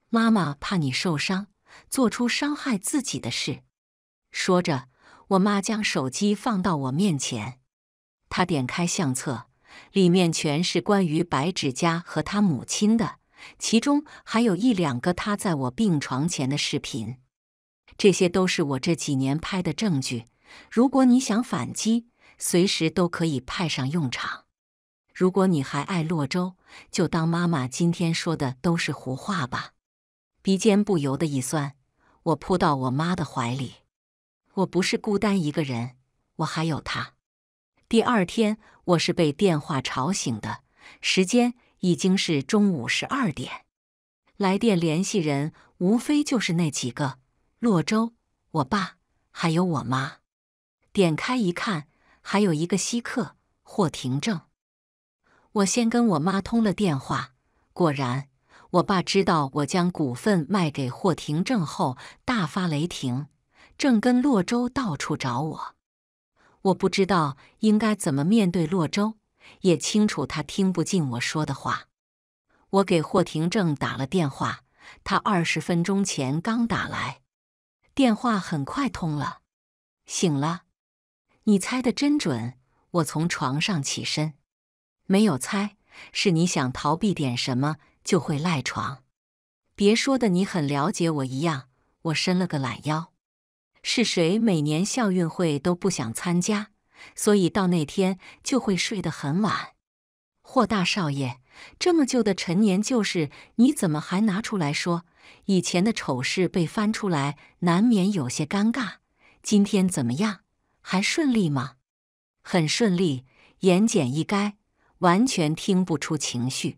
妈妈怕你受伤，做出伤害自己的事。说着，我妈将手机放到我面前，她点开相册，里面全是关于白芷家和她母亲的，其中还有一两个她在我病床前的视频。这些都是我这几年拍的证据。如果你想反击，随时都可以派上用场。如果你还爱洛州，就当妈妈今天说的都是胡话吧。鼻尖不由得一酸，我扑到我妈的怀里。我不是孤单一个人，我还有他。第二天，我是被电话吵醒的，时间已经是中午十二点。来电联系人无非就是那几个：洛州、我爸还有我妈。点开一看，还有一个稀客霍廷正。我先跟我妈通了电话，果然我爸知道我将股份卖给霍廷正后大发雷霆，正跟洛州到处找我。我不知道应该怎么面对洛州，也清楚他听不进我说的话。我给霍廷正打了电话，他二十分钟前刚打来，电话很快通了，醒了。你猜的真准！我从床上起身，没有猜，是你想逃避点什么就会赖床。别说的你很了解我一样，我伸了个懒腰。是谁每年校运会都不想参加，所以到那天就会睡得很晚？霍大少爷，这么旧的陈年旧事，你怎么还拿出来说？以前的丑事被翻出来，难免有些尴尬。今天怎么样？还顺利吗？很顺利，言简意赅，完全听不出情绪。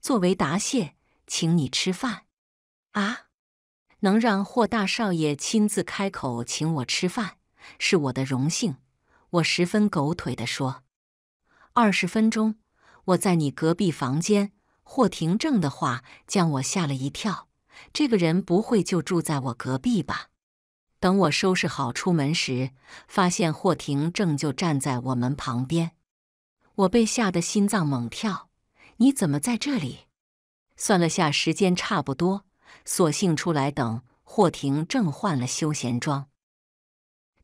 作为答谢，请你吃饭啊！能让霍大少爷亲自开口请我吃饭，是我的荣幸。我十分狗腿的说：“二十分钟，我在你隔壁房间。”霍廷正的话将我吓了一跳，这个人不会就住在我隔壁吧？等我收拾好出门时，发现霍廷正就站在我们旁边，我被吓得心脏猛跳。你怎么在这里？算了，下时间差不多，索性出来等。霍廷正换了休闲装，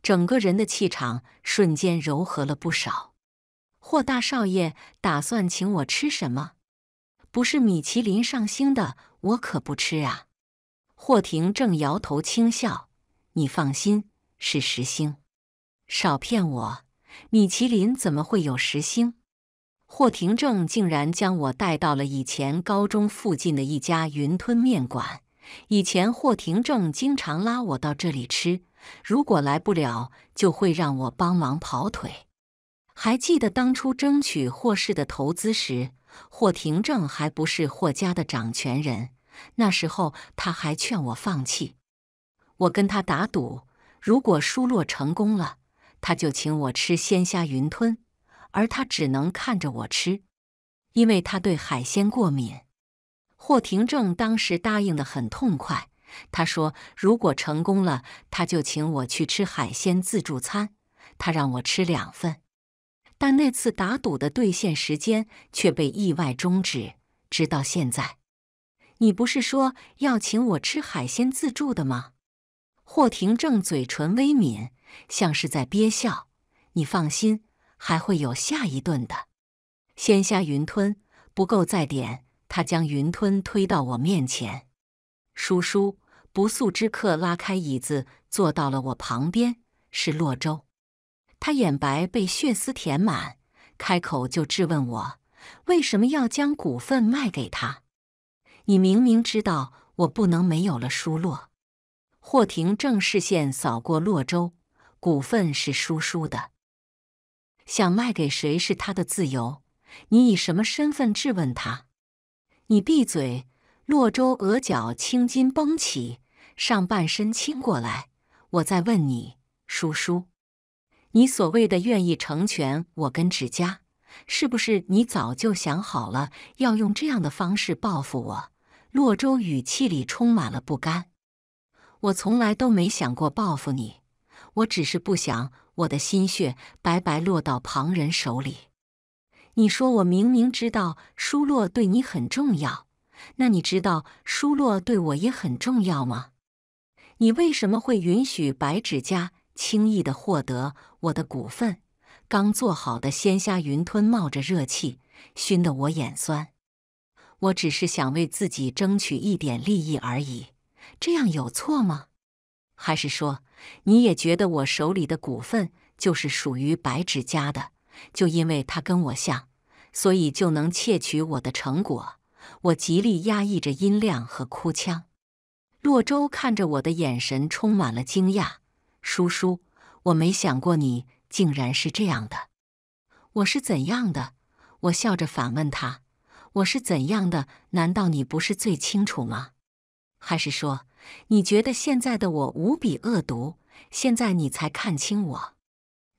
整个人的气场瞬间柔和了不少。霍大少爷打算请我吃什么？不是米其林上星的，我可不吃啊。霍廷正摇头轻笑。你放心，是石星，少骗我！米其林怎么会有石星？霍廷正竟然将我带到了以前高中附近的一家云吞面馆。以前霍廷正经常拉我到这里吃，如果来不了，就会让我帮忙跑腿。还记得当初争取霍氏的投资时，霍廷正还不是霍家的掌权人，那时候他还劝我放弃。我跟他打赌，如果输落成功了，他就请我吃鲜虾云吞，而他只能看着我吃，因为他对海鲜过敏。霍廷正当时答应得很痛快，他说如果成功了，他就请我去吃海鲜自助餐，他让我吃两份。但那次打赌的兑现时间却被意外终止，直到现在。你不是说要请我吃海鲜自助的吗？霍廷正嘴唇微抿，像是在憋笑。你放心，还会有下一顿的。鲜虾云吞不够再点。他将云吞推到我面前。叔叔，不速之客拉开椅子坐到了我旁边，是洛州。他眼白被血丝填满，开口就质问我为什么要将股份卖给他？你明明知道我不能没有了疏落。霍廷正视线扫过洛州，股份是叔叔的，想卖给谁是他的自由。你以什么身份质问他？你闭嘴！洛州额角青筋绷起，上半身倾过来。我再问你，叔叔，你所谓的愿意成全我跟芷佳，是不是你早就想好了要用这样的方式报复我？洛州语气里充满了不甘。我从来都没想过报复你，我只是不想我的心血白白落到旁人手里。你说我明明知道舒洛对你很重要，那你知道舒洛对我也很重要吗？你为什么会允许白指家轻易的获得我的股份？刚做好的鲜虾云吞冒着热气，熏得我眼酸。我只是想为自己争取一点利益而已。这样有错吗？还是说你也觉得我手里的股份就是属于白纸家的？就因为他跟我像，所以就能窃取我的成果？我极力压抑着音量和哭腔。洛州看着我的眼神充满了惊讶。叔叔，我没想过你竟然是这样的。我是怎样的？我笑着反问他：“我是怎样的？难道你不是最清楚吗？”还是说，你觉得现在的我无比恶毒？现在你才看清我，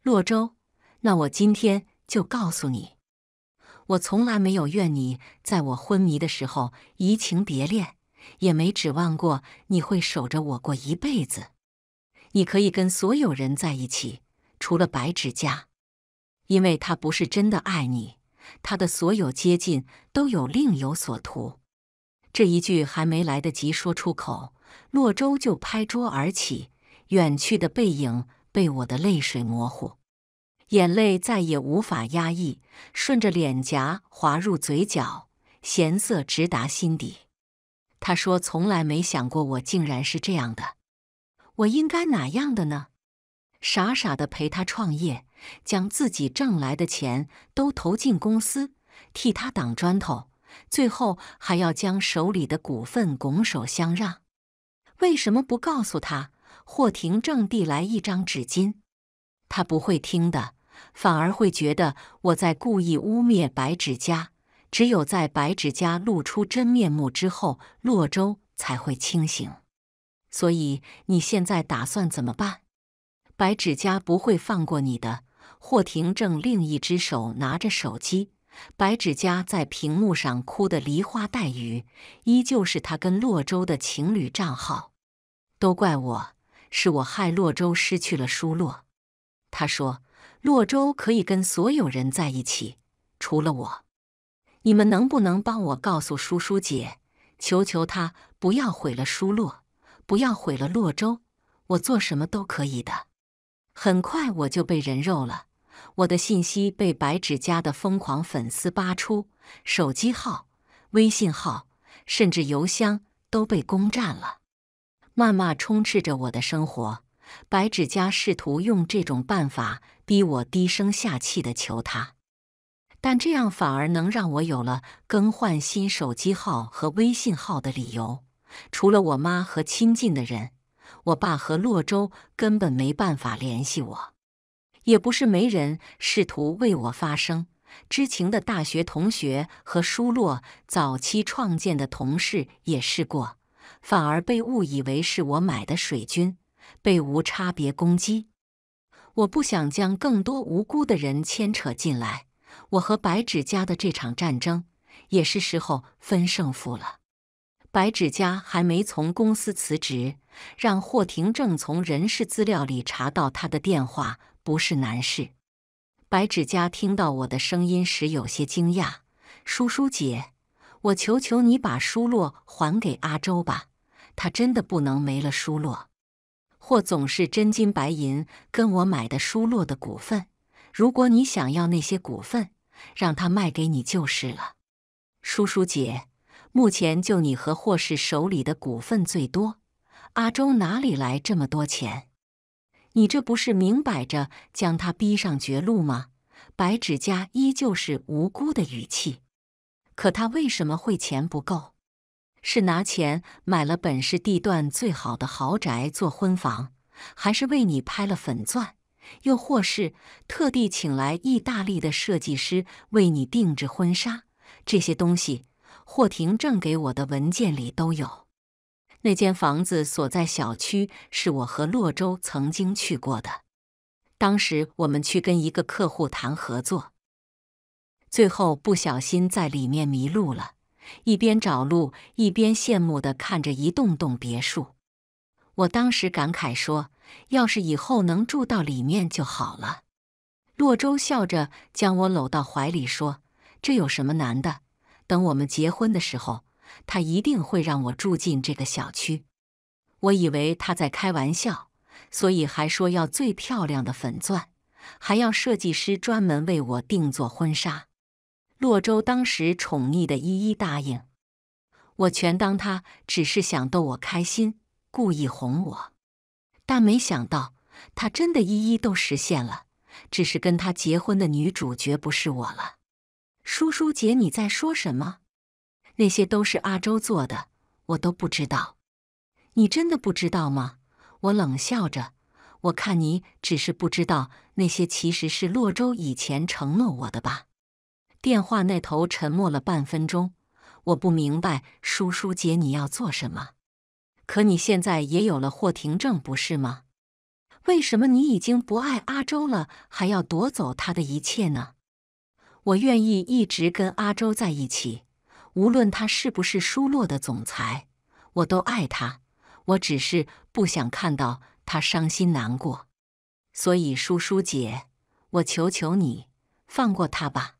洛州。那我今天就告诉你，我从来没有怨你，在我昏迷的时候移情别恋，也没指望过你会守着我过一辈子。你可以跟所有人在一起，除了白芷佳，因为他不是真的爱你，他的所有接近都有另有所图。这一句还没来得及说出口，洛州就拍桌而起，远去的背影被我的泪水模糊，眼泪再也无法压抑，顺着脸颊滑入嘴角，咸涩直达心底。他说：“从来没想过我竟然是这样的，我应该哪样的呢？傻傻的陪他创业，将自己挣来的钱都投进公司，替他挡砖头。”最后还要将手里的股份拱手相让，为什么不告诉他？霍廷正递来一张纸巾，他不会听的，反而会觉得我在故意污蔑白芷家。只有在白芷家露出真面目之后，洛州才会清醒。所以你现在打算怎么办？白芷家不会放过你的。霍廷正另一只手拿着手机。白芷佳在屏幕上哭得梨花带雨，依旧是他跟洛州的情侣账号。都怪我，是我害洛州失去了舒洛。他说，洛州可以跟所有人在一起，除了我。你们能不能帮我告诉舒舒姐，求求她不要毁了舒洛，不要毁了洛州。我做什么都可以的。很快我就被人肉了。我的信息被白纸家的疯狂粉丝扒出，手机号、微信号，甚至邮箱都被攻占了，谩骂充斥着我的生活。白纸家试图用这种办法逼我低声下气的求他，但这样反而能让我有了更换新手机号和微信号的理由。除了我妈和亲近的人，我爸和洛州根本没办法联系我。也不是没人试图为我发声，知情的大学同学和舒洛早期创建的同事也试过，反而被误以为是我买的水军，被无差别攻击。我不想将更多无辜的人牵扯进来。我和白芷家的这场战争，也是时候分胜负了。白芷家还没从公司辞职，让霍廷正从人事资料里查到他的电话。不是难事。白指甲听到我的声音时有些惊讶：“叔叔姐，我求求你把舒洛还给阿周吧，他真的不能没了舒洛。霍总是真金白银跟我买的舒洛的股份，如果你想要那些股份，让他卖给你就是了。”叔叔姐，目前就你和霍氏手里的股份最多，阿周哪里来这么多钱？你这不是明摆着将他逼上绝路吗？白指甲依旧是无辜的语气。可他为什么会钱不够？是拿钱买了本市地段最好的豪宅做婚房，还是为你拍了粉钻，又或是特地请来意大利的设计师为你定制婚纱？这些东西，霍廷正给我的文件里都有。那间房子所在小区是我和洛州曾经去过的。当时我们去跟一个客户谈合作，最后不小心在里面迷路了。一边找路，一边羡慕地看着一栋栋别墅。我当时感慨说：“要是以后能住到里面就好了。”洛州笑着将我搂到怀里说：“这有什么难的？等我们结婚的时候。”他一定会让我住进这个小区，我以为他在开玩笑，所以还说要最漂亮的粉钻，还要设计师专门为我定做婚纱。洛州当时宠溺的一一答应，我全当他只是想逗我开心，故意哄我。但没想到他真的一一都实现了，只是跟他结婚的女主角不是我了。叔叔姐，你在说什么？那些都是阿周做的，我都不知道。你真的不知道吗？我冷笑着。我看你只是不知道，那些其实是洛周以前承诺我的吧。电话那头沉默了半分钟。我不明白，叔叔姐，你要做什么？可你现在也有了霍廷正，不是吗？为什么你已经不爱阿周了，还要夺走他的一切呢？我愿意一直跟阿周在一起。无论他是不是舒洛的总裁，我都爱他。我只是不想看到他伤心难过，所以叔叔姐，我求求你放过他吧。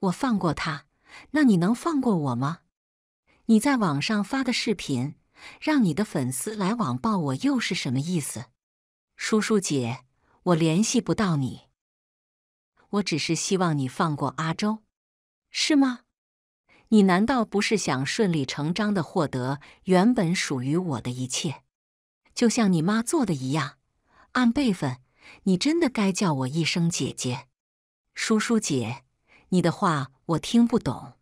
我放过他，那你能放过我吗？你在网上发的视频，让你的粉丝来网暴我，又是什么意思？叔叔姐，我联系不到你，我只是希望你放过阿周，是吗？你难道不是想顺理成章的获得原本属于我的一切？就像你妈做的一样，按辈分，你真的该叫我一声姐姐，叔叔姐。你的话我听不懂，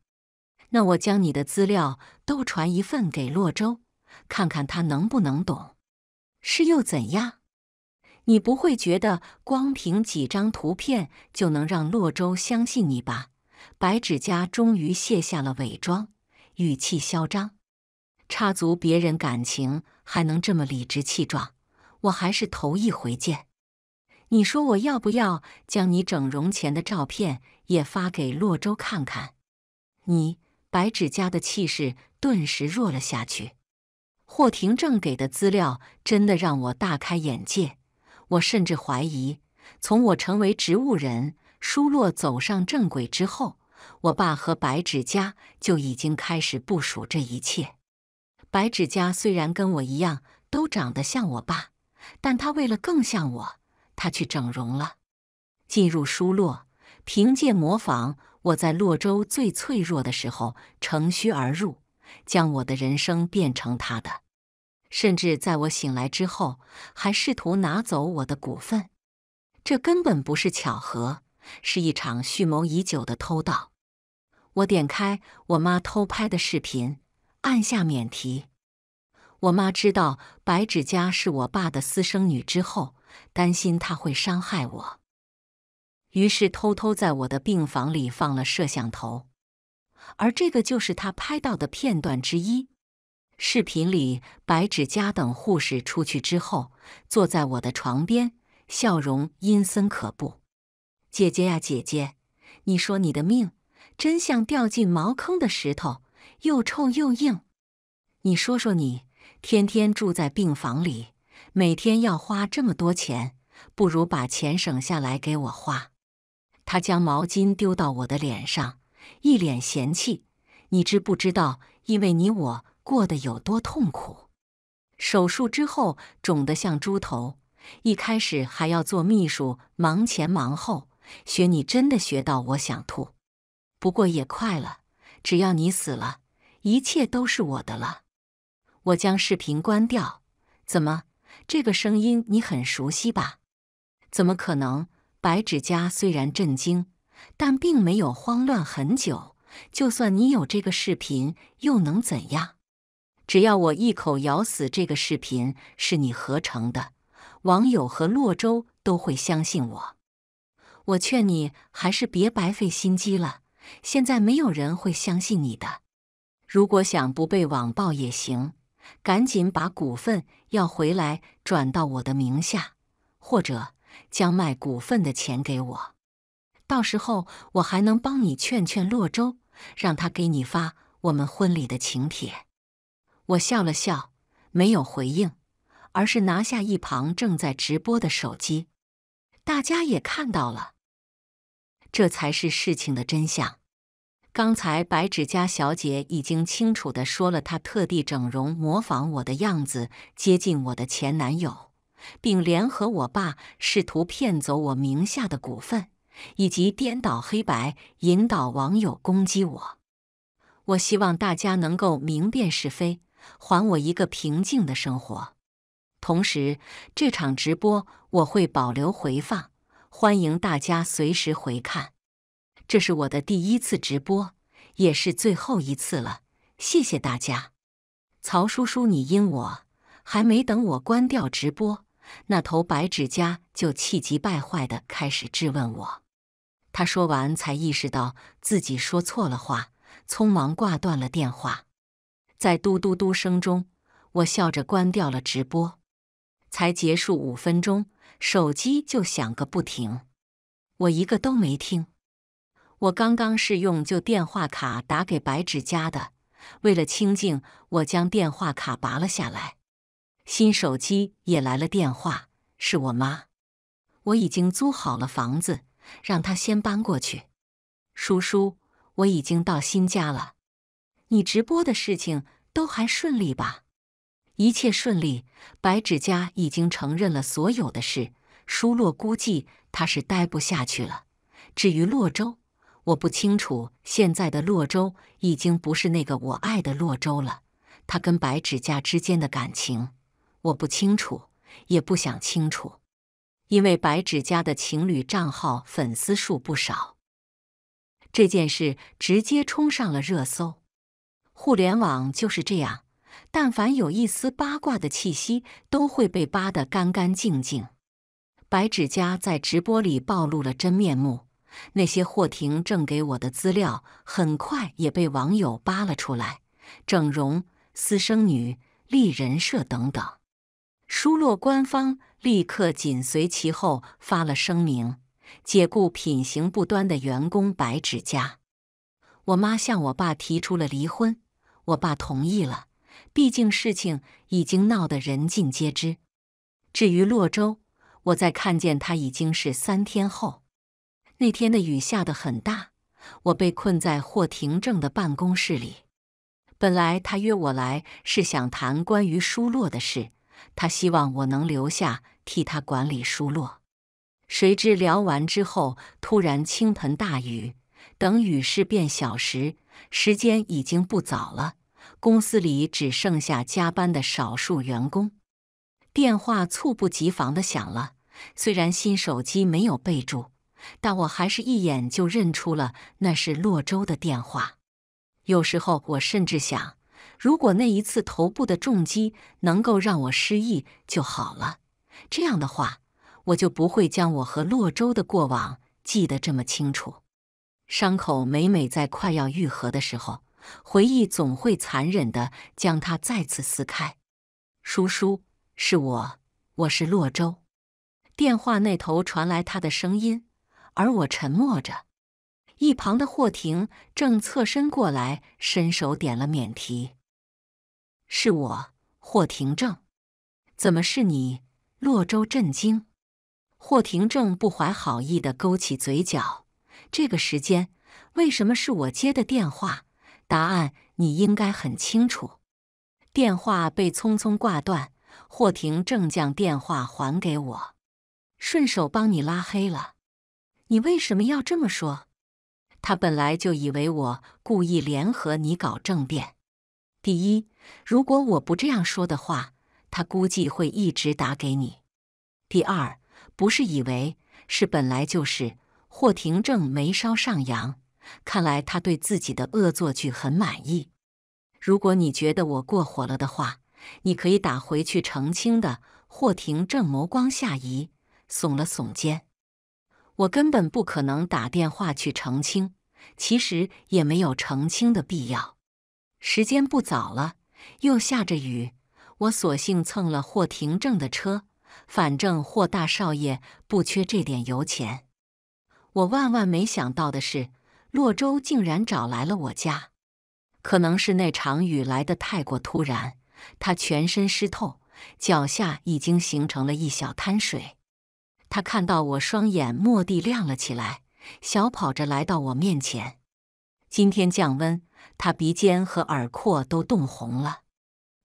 那我将你的资料都传一份给洛州，看看他能不能懂。是又怎样？你不会觉得光凭几张图片就能让洛州相信你吧？白芷家终于卸下了伪装，语气嚣张，插足别人感情还能这么理直气壮，我还是头一回见。你说我要不要将你整容前的照片也发给洛州看看？你白芷家的气势顿时弱了下去。霍廷正给的资料真的让我大开眼界，我甚至怀疑，从我成为植物人。舒洛走上正轨之后，我爸和白芷佳就已经开始部署这一切。白芷佳虽然跟我一样都长得像我爸，但他为了更像我，他去整容了。进入舒洛，凭借模仿我在洛州最脆弱的时候乘虚而入，将我的人生变成他的。甚至在我醒来之后，还试图拿走我的股份。这根本不是巧合。是一场蓄谋已久的偷盗。我点开我妈偷拍的视频，按下免提。我妈知道白芷佳是我爸的私生女之后，担心她会伤害我，于是偷偷在我的病房里放了摄像头。而这个就是她拍到的片段之一。视频里，白芷佳等护士出去之后，坐在我的床边，笑容阴森可怖。姐姐呀，姐姐，你说你的命真像掉进茅坑的石头，又臭又硬。你说说你，天天住在病房里，每天要花这么多钱，不如把钱省下来给我花。他将毛巾丢到我的脸上，一脸嫌弃。你知不知道，因为你我过得有多痛苦？手术之后肿得像猪头，一开始还要做秘书，忙前忙后。学你真的学到我想吐，不过也快了。只要你死了，一切都是我的了。我将视频关掉。怎么，这个声音你很熟悉吧？怎么可能？白指甲虽然震惊，但并没有慌乱。很久，就算你有这个视频，又能怎样？只要我一口咬死这个视频是你合成的，网友和洛州都会相信我。我劝你还是别白费心机了，现在没有人会相信你的。如果想不被网暴也行，赶紧把股份要回来，转到我的名下，或者将卖股份的钱给我。到时候我还能帮你劝劝洛州，让他给你发我们婚礼的请帖。我笑了笑，没有回应，而是拿下一旁正在直播的手机。大家也看到了。这才是事情的真相。刚才白芷家小姐已经清楚地说了，她特地整容模仿我的样子接近我的前男友，并联合我爸试图骗走我名下的股份，以及颠倒黑白引导网友攻击我。我希望大家能够明辨是非，还我一个平静的生活。同时，这场直播我会保留回放。欢迎大家随时回看，这是我的第一次直播，也是最后一次了。谢谢大家，曹叔叔，你阴我！还没等我关掉直播，那头白指甲就气急败坏的开始质问我。他说完才意识到自己说错了话，匆忙挂断了电话。在嘟嘟嘟声中，我笑着关掉了直播。才结束五分钟。手机就响个不停，我一个都没听。我刚刚是用旧电话卡打给白芷家的，为了清静，我将电话卡拔了下来。新手机也来了电话，是我妈。我已经租好了房子，让她先搬过去。叔叔，我已经到新家了，你直播的事情都还顺利吧？一切顺利，白指甲已经承认了所有的事。舒洛估计他是待不下去了。至于洛州，我不清楚。现在的洛州已经不是那个我爱的洛州了。他跟白指甲之间的感情，我不清楚，也不想清楚。因为白指甲的情侣账号粉丝数不少，这件事直接冲上了热搜。互联网就是这样。但凡有一丝八卦的气息，都会被扒得干干净净。白指甲在直播里暴露了真面目，那些霍廷正给我的资料很快也被网友扒了出来：整容、私生女、立人设等等。疏落官方立刻紧随其后发了声明，解雇品行不端的员工白指甲。我妈向我爸提出了离婚，我爸同意了。毕竟事情已经闹得人尽皆知。至于洛州，我在看见他已经是三天后。那天的雨下得很大，我被困在霍廷正的办公室里。本来他约我来是想谈关于舒洛的事，他希望我能留下替他管理舒洛。谁知聊完之后，突然倾盆大雨。等雨势变小时，时间已经不早了。公司里只剩下加班的少数员工，电话猝不及防的响了。虽然新手机没有备注，但我还是一眼就认出了那是洛州的电话。有时候我甚至想，如果那一次头部的重击能够让我失忆就好了，这样的话我就不会将我和洛州的过往记得这么清楚。伤口每每在快要愈合的时候。回忆总会残忍的将它再次撕开。叔叔，是我，我是洛州。电话那头传来他的声音，而我沉默着。一旁的霍廷正侧身过来，伸手点了免提。是我，霍廷正。怎么是你？洛州震惊。霍廷正不怀好意的勾起嘴角。这个时间，为什么是我接的电话？答案你应该很清楚。电话被匆匆挂断，霍廷正将电话还给我，顺手帮你拉黑了。你为什么要这么说？他本来就以为我故意联合你搞政变。第一，如果我不这样说的话，他估计会一直打给你。第二，不是以为，是本来就是。霍廷正眉梢上扬。看来他对自己的恶作剧很满意。如果你觉得我过火了的话，你可以打回去澄清的。霍廷正眸光下移，耸了耸肩：“我根本不可能打电话去澄清，其实也没有澄清的必要。”时间不早了，又下着雨，我索性蹭了霍廷正的车，反正霍大少爷不缺这点油钱。我万万没想到的是。洛州竟然找来了我家，可能是那场雨来的太过突然，他全身湿透，脚下已经形成了一小滩水。他看到我，双眼蓦地亮了起来，小跑着来到我面前。今天降温，他鼻尖和耳廓都冻红了。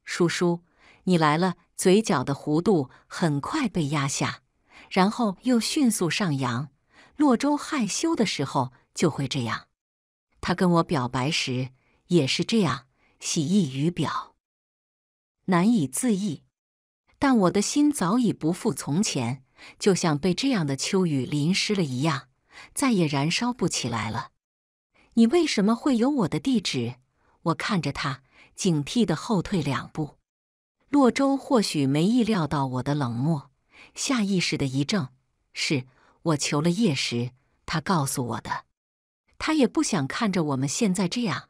叔叔，你来了，嘴角的弧度很快被压下，然后又迅速上扬。洛州害羞的时候。就会这样，他跟我表白时也是这样，喜意于表，难以自抑。但我的心早已不复从前，就像被这样的秋雨淋湿了一样，再也燃烧不起来了。你为什么会有我的地址？我看着他，警惕的后退两步。洛州或许没意料到我的冷漠，下意识的一怔。是我求了夜时，他告诉我的。他也不想看着我们现在这样。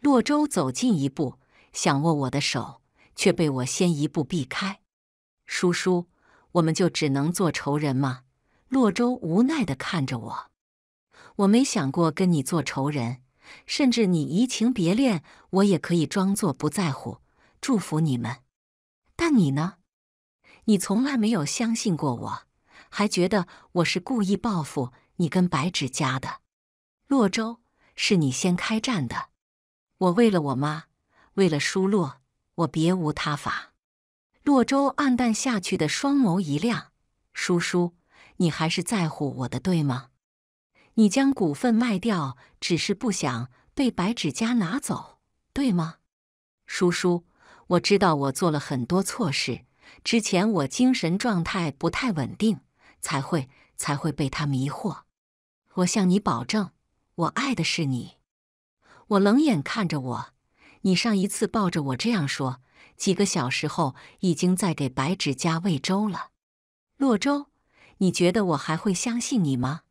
洛舟走近一步，想握我的手，却被我先一步避开。叔叔，我们就只能做仇人吗？洛舟无奈地看着我。我没想过跟你做仇人，甚至你移情别恋，我也可以装作不在乎，祝福你们。但你呢？你从来没有相信过我，还觉得我是故意报复你跟白芷家的。洛州，是你先开战的。我为了我妈，为了舒洛，我别无他法。洛州暗淡下去的双眸一亮：“叔叔，你还是在乎我的，对吗？你将股份卖掉，只是不想被白指家拿走，对吗？”叔叔，我知道我做了很多错事。之前我精神状态不太稳定，才会才会被他迷惑。我向你保证。我爱的是你。我冷眼看着我，你上一次抱着我这样说，几个小时后已经在给白芷家喂粥了。洛舟，你觉得我还会相信你吗？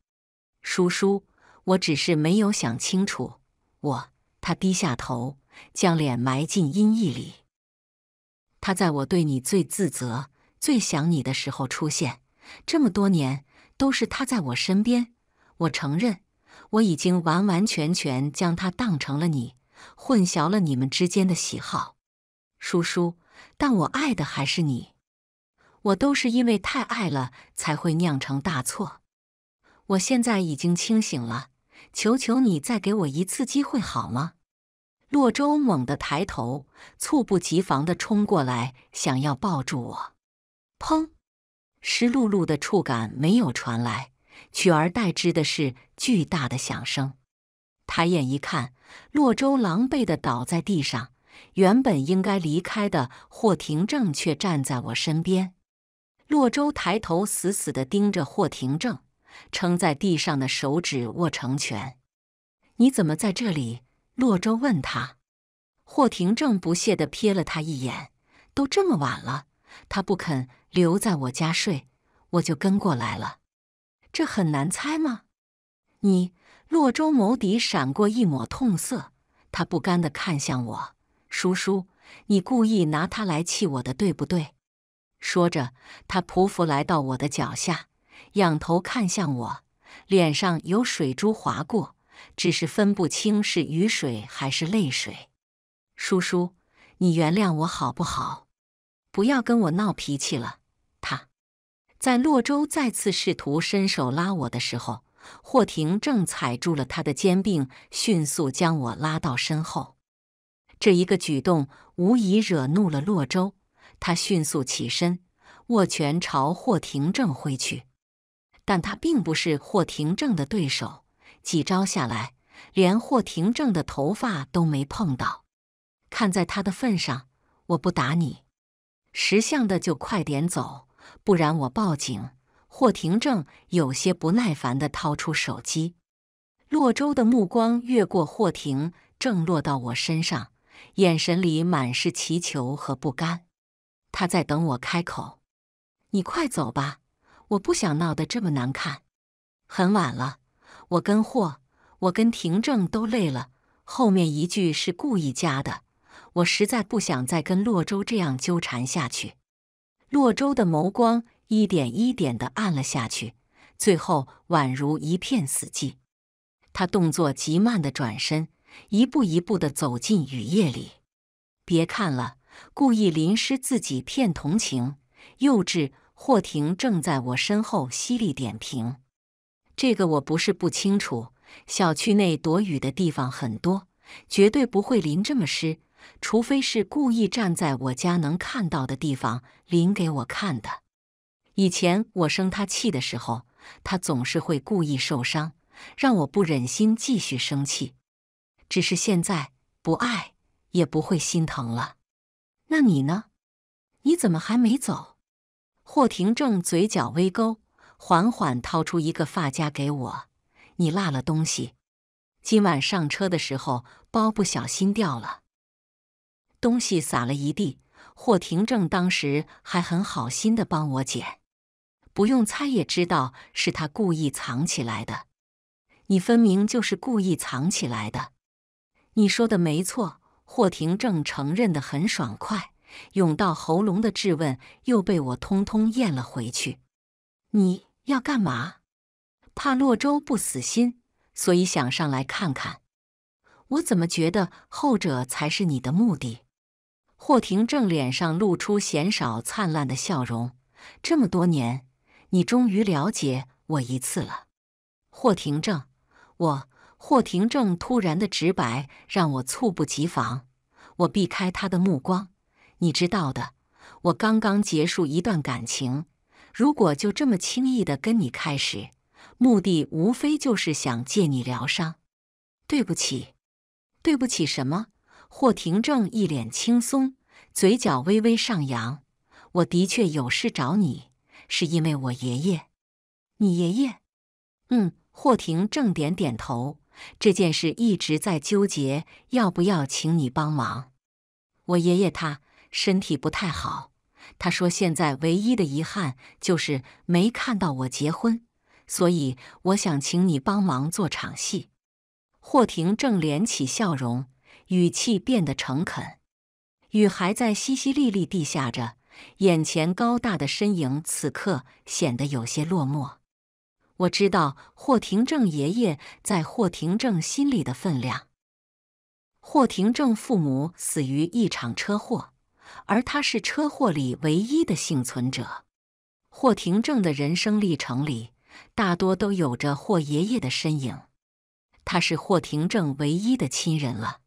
叔叔，我只是没有想清楚。我……他低下头，将脸埋进阴影里。他在我对你最自责、最想你的时候出现，这么多年都是他在我身边。我承认。我已经完完全全将他当成了你，混淆了你们之间的喜好，叔叔。但我爱的还是你，我都是因为太爱了才会酿成大错。我现在已经清醒了，求求你再给我一次机会好吗？洛州猛地抬头，猝不及防地冲过来，想要抱住我。砰！湿漉漉的触感没有传来。取而代之的是巨大的响声。抬眼一看，洛州狼狈地倒在地上。原本应该离开的霍廷正却站在我身边。洛州抬头，死死地盯着霍廷正，撑在地上的手指握成拳。“你怎么在这里？”洛州问他。霍廷正不屑地瞥了他一眼：“都这么晚了，他不肯留在我家睡，我就跟过来了。”这很难猜吗？你洛州眸底闪过一抹痛色，他不甘的看向我，叔叔，你故意拿他来气我的，对不对？说着，他匍匐来到我的脚下，仰头看向我，脸上有水珠划过，只是分不清是雨水还是泪水。叔叔，你原谅我好不好？不要跟我闹脾气了。他。在洛州再次试图伸手拉我的时候，霍廷正踩住了他的肩，并迅速将我拉到身后。这一个举动无疑惹怒了洛州，他迅速起身，握拳朝霍廷正挥去。但他并不是霍廷正的对手，几招下来，连霍廷正的头发都没碰到。看在他的份上，我不打你，识相的就快点走。不然我报警。霍廷正有些不耐烦地掏出手机。洛州的目光越过霍廷正，落到我身上，眼神里满是祈求和不甘。他在等我开口。你快走吧，我不想闹得这么难看。很晚了，我跟霍，我跟廷正都累了。后面一句是故意加的，我实在不想再跟洛州这样纠缠下去。洛州的眸光一点一点的暗了下去，最后宛如一片死寂。他动作极慢的转身，一步一步的走进雨夜里。别看了，故意淋湿自己骗同情，幼稚。霍廷正在我身后犀利点评：“这个我不是不清楚，小区内躲雨的地方很多，绝对不会淋这么湿。”除非是故意站在我家能看到的地方淋给我看的。以前我生他气的时候，他总是会故意受伤，让我不忍心继续生气。只是现在不爱，也不会心疼了。那你呢？你怎么还没走？霍廷正嘴角微勾，缓缓掏出一个发夹给我：“你落了东西，今晚上车的时候包不小心掉了。”东西撒了一地，霍廷正当时还很好心的帮我捡。不用猜也知道是他故意藏起来的。你分明就是故意藏起来的。你说的没错，霍廷正承认的很爽快。涌到喉咙的质问又被我通通咽了回去。你要干嘛？怕洛州不死心，所以想上来看看。我怎么觉得后者才是你的目的？霍廷正脸上露出鲜少灿烂的笑容。这么多年，你终于了解我一次了。霍廷正，我霍廷正突然的直白让我猝不及防。我避开他的目光。你知道的，我刚刚结束一段感情。如果就这么轻易的跟你开始，目的无非就是想借你疗伤。对不起，对不起什么？霍廷正一脸轻松，嘴角微微上扬。我的确有事找你，是因为我爷爷。你爷爷？嗯，霍廷正点点头。这件事一直在纠结要不要请你帮忙。我爷爷他身体不太好，他说现在唯一的遗憾就是没看到我结婚，所以我想请你帮忙做场戏。霍廷正敛起笑容。语气变得诚恳，雨还在淅淅沥沥地下着，眼前高大的身影此刻显得有些落寞。我知道霍廷正爷爷在霍廷正心里的分量。霍廷正父母死于一场车祸，而他是车祸里唯一的幸存者。霍廷正的人生历程里，大多都有着霍爷爷的身影。他是霍廷正唯一的亲人了。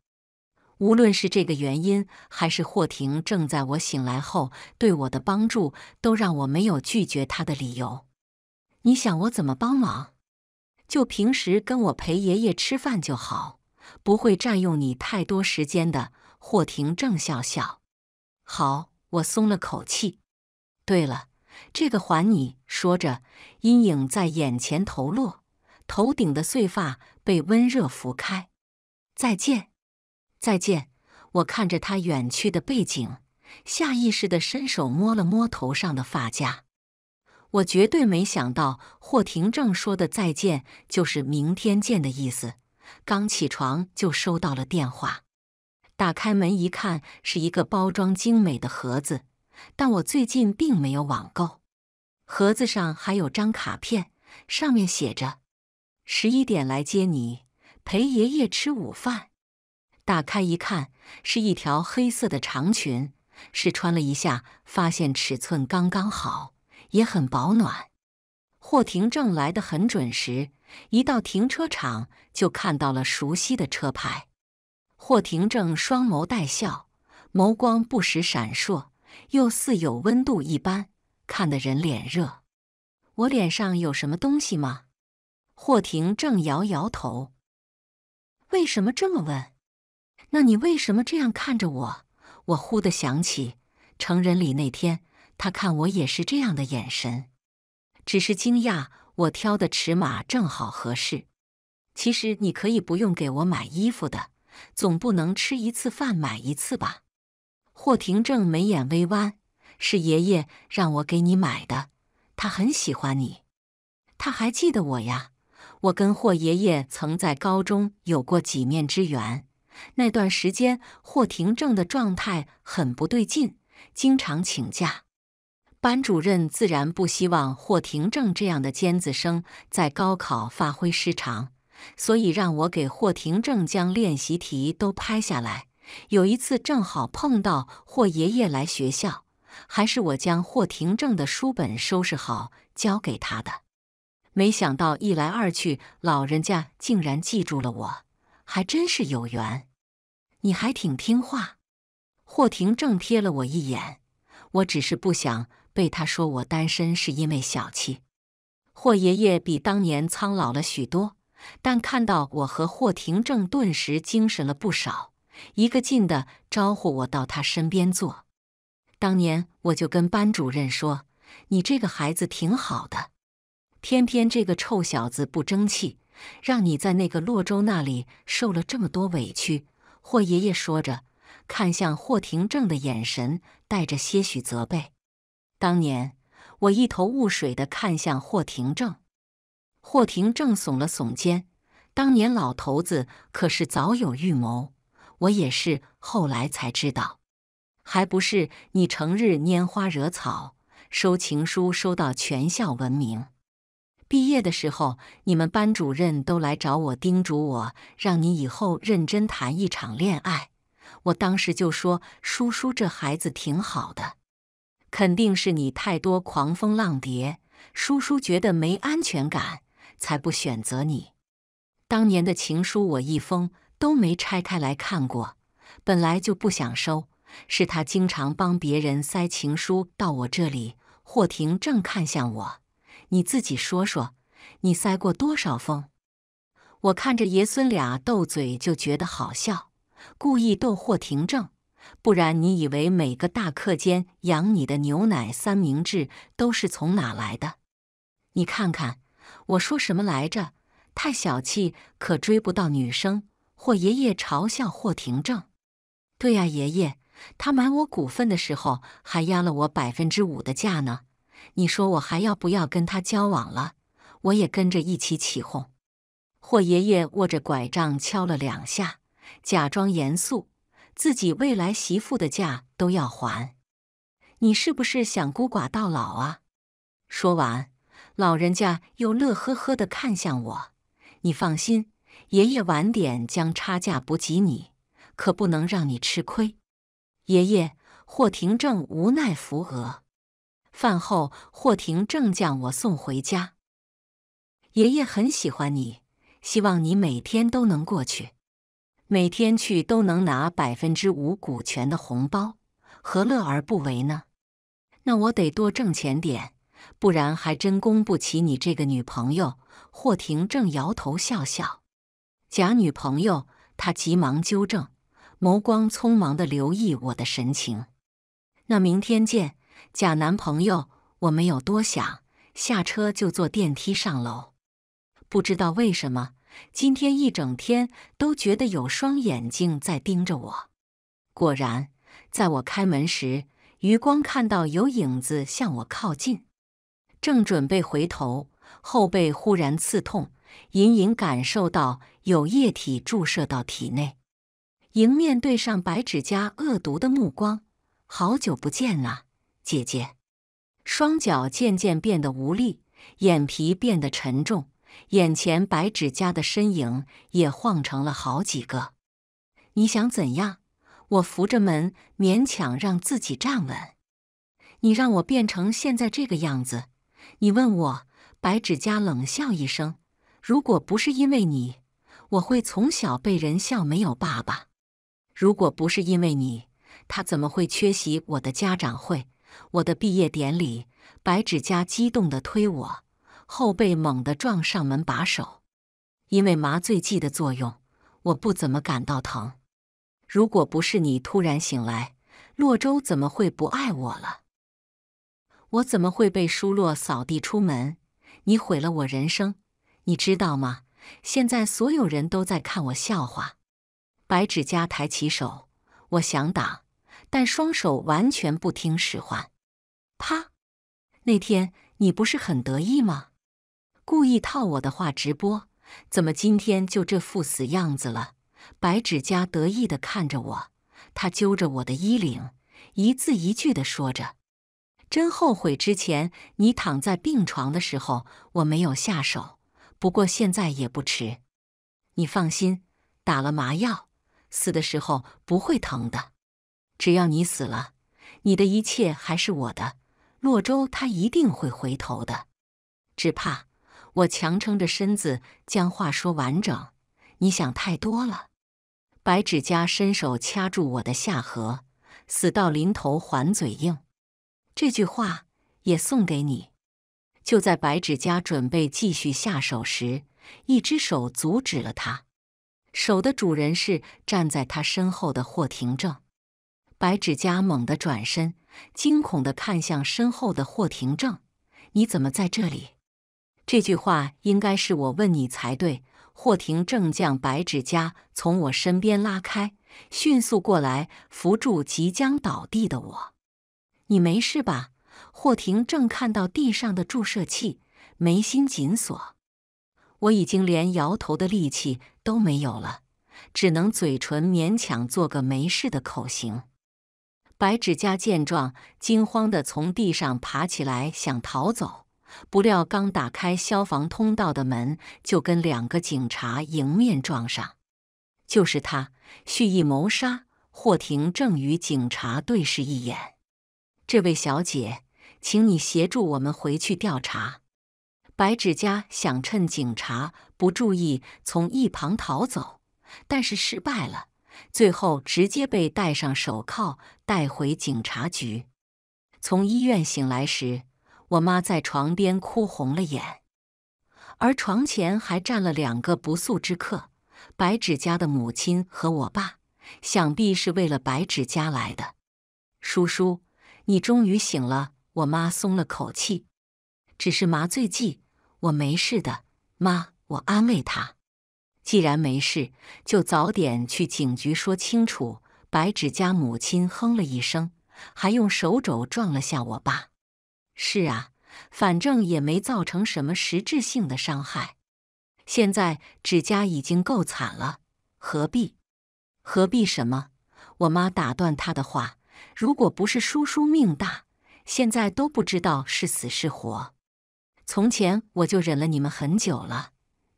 无论是这个原因，还是霍庭正在我醒来后对我的帮助，都让我没有拒绝他的理由。你想我怎么帮忙？就平时跟我陪爷爷吃饭就好，不会占用你太多时间的。霍庭正笑笑。好，我松了口气。对了，这个还你。说着，阴影在眼前投落，头顶的碎发被温热拂开。再见。再见。我看着他远去的背景，下意识的伸手摸了摸头上的发夹。我绝对没想到霍廷正说的“再见”就是明天见的意思。刚起床就收到了电话，打开门一看，是一个包装精美的盒子。但我最近并没有网购。盒子上还有张卡片，上面写着：“十一点来接你，陪爷爷吃午饭。”打开一看，是一条黑色的长裙。试穿了一下，发现尺寸刚刚好，也很保暖。霍廷正来得很准时，一到停车场就看到了熟悉的车牌。霍廷正双眸带笑，眸光不时闪烁，又似有温度一般，看得人脸热。我脸上有什么东西吗？霍廷正摇摇头。为什么这么问？那你为什么这样看着我？我忽地想起成人礼那天，他看我也是这样的眼神，只是惊讶我挑的尺码正好合适。其实你可以不用给我买衣服的，总不能吃一次饭买一次吧？霍廷正眉眼微弯，是爷爷让我给你买的，他很喜欢你，他还记得我呀。我跟霍爷爷曾在高中有过几面之缘。那段时间，霍廷正的状态很不对劲，经常请假。班主任自然不希望霍廷正这样的尖子生在高考发挥失常，所以让我给霍廷正将练习题都拍下来。有一次正好碰到霍爷爷来学校，还是我将霍廷正的书本收拾好交给他的。没想到一来二去，老人家竟然记住了我。还真是有缘，你还挺听话。霍廷正瞥了我一眼，我只是不想被他说我单身是因为小气。霍爷爷比当年苍老了许多，但看到我和霍廷正，顿时精神了不少，一个劲的招呼我到他身边坐。当年我就跟班主任说，你这个孩子挺好的，偏偏这个臭小子不争气。让你在那个洛州那里受了这么多委屈，霍爷爷说着，看向霍廷正的眼神带着些许责备。当年我一头雾水的看向霍廷正，霍廷正耸了耸肩。当年老头子可是早有预谋，我也是后来才知道，还不是你成日拈花惹草，收情书收到全校闻名。毕业的时候，你们班主任都来找我，叮嘱我，让你以后认真谈一场恋爱。我当时就说：“叔叔这孩子挺好的，肯定是你太多狂风浪蝶，叔叔觉得没安全感，才不选择你。”当年的情书我一封都没拆开来看过，本来就不想收。是他经常帮别人塞情书到我这里。霍庭正看向我。你自己说说，你塞过多少风？”我看着爷孙俩斗嘴就觉得好笑，故意逗霍廷正。不然你以为每个大课间养你的牛奶三明治都是从哪来的？你看看我说什么来着？太小气，可追不到女生。霍爷爷嘲笑霍廷正：“对呀，爷爷，他买我股份的时候还压了我百分之五的价呢。”你说我还要不要跟他交往了？我也跟着一起起哄。霍爷爷握着拐杖敲了两下，假装严肃：“自己未来媳妇的价都要还，你是不是想孤寡到老啊？”说完，老人家又乐呵呵地看向我：“你放心，爷爷晚点将差价补给你，可不能让你吃亏。”爷爷霍廷正无奈扶额。饭后，霍廷正将我送回家。爷爷很喜欢你，希望你每天都能过去，每天去都能拿百分之五股权的红包，何乐而不为呢？那我得多挣钱点，不然还真供不起你这个女朋友。霍廷正摇头笑笑，假女朋友，他急忙纠正，眸光匆忙地留意我的神情。那明天见。假男朋友，我没有多想，下车就坐电梯上楼。不知道为什么，今天一整天都觉得有双眼睛在盯着我。果然，在我开门时，余光看到有影子向我靠近。正准备回头，后背忽然刺痛，隐隐感受到有液体注射到体内。迎面对上白指甲恶毒的目光，好久不见呐。姐姐，双脚渐渐变得无力，眼皮变得沉重，眼前白指甲的身影也晃成了好几个。你想怎样？我扶着门，勉强让自己站稳。你让我变成现在这个样子，你问我？白指甲冷笑一声：“如果不是因为你，我会从小被人笑没有爸爸。如果不是因为你，他怎么会缺席我的家长会？”我的毕业典礼，白指甲激动地推我，后背猛地撞上门把手。因为麻醉剂的作用，我不怎么感到疼。如果不是你突然醒来，洛州怎么会不爱我了？我怎么会被舒洛扫地出门？你毁了我人生，你知道吗？现在所有人都在看我笑话。白指甲抬起手，我想打。但双手完全不听使唤。啪！那天你不是很得意吗？故意套我的话直播，怎么今天就这副死样子了？白指甲得意的看着我，他揪着我的衣领，一字一句的说着：“真后悔之前你躺在病床的时候我没有下手，不过现在也不迟。你放心，打了麻药，死的时候不会疼的。”只要你死了，你的一切还是我的。洛州他一定会回头的，只怕我强撑着身子将话说完整。你想太多了。白芷佳伸手掐住我的下颌，死到临头还嘴硬，这句话也送给你。就在白芷佳准备继续下手时，一只手阻止了他。手的主人是站在他身后的霍廷正。白指甲猛地转身，惊恐地看向身后的霍廷正：“你怎么在这里？”这句话应该是我问你才对。霍廷正将白指甲从我身边拉开，迅速过来扶住即将倒地的我：“你没事吧？”霍廷正看到地上的注射器，眉心紧锁。我已经连摇头的力气都没有了，只能嘴唇勉强做个没事的口型。白指甲见状惊慌地从地上爬起来想逃走，不料刚打开消防通道的门就跟两个警察迎面撞上。就是他蓄意谋杀。霍廷正与警察对视一眼：“这位小姐，请你协助我们回去调查。”白指甲想趁警察不注意从一旁逃走，但是失败了。最后直接被戴上手铐带回警察局。从医院醒来时，我妈在床边哭红了眼，而床前还站了两个不速之客——白芷家的母亲和我爸，想必是为了白芷家来的。叔叔，你终于醒了，我妈松了口气。只是麻醉剂，我没事的，妈，我安慰她。既然没事，就早点去警局说清楚。白芷家母亲哼了一声，还用手肘撞了下我爸。是啊，反正也没造成什么实质性的伤害。现在指甲已经够惨了，何必？何必什么？我妈打断他的话。如果不是叔叔命大，现在都不知道是死是活。从前我就忍了你们很久了，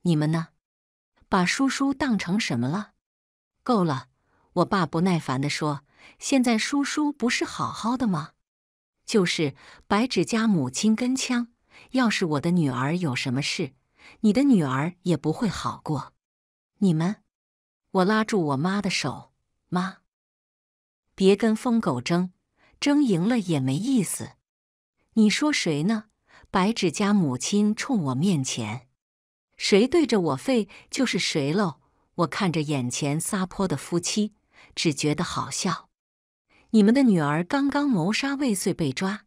你们呢？把叔叔当成什么了？够了！我爸不耐烦的说：“现在叔叔不是好好的吗？就是白芷家母亲跟枪，要是我的女儿有什么事，你的女儿也不会好过。”你们，我拉住我妈的手，妈，别跟疯狗争，争赢了也没意思。你说谁呢？白芷家母亲冲我面前。谁对着我吠就是谁喽！我看着眼前撒泼的夫妻，只觉得好笑。你们的女儿刚刚谋杀未遂被抓，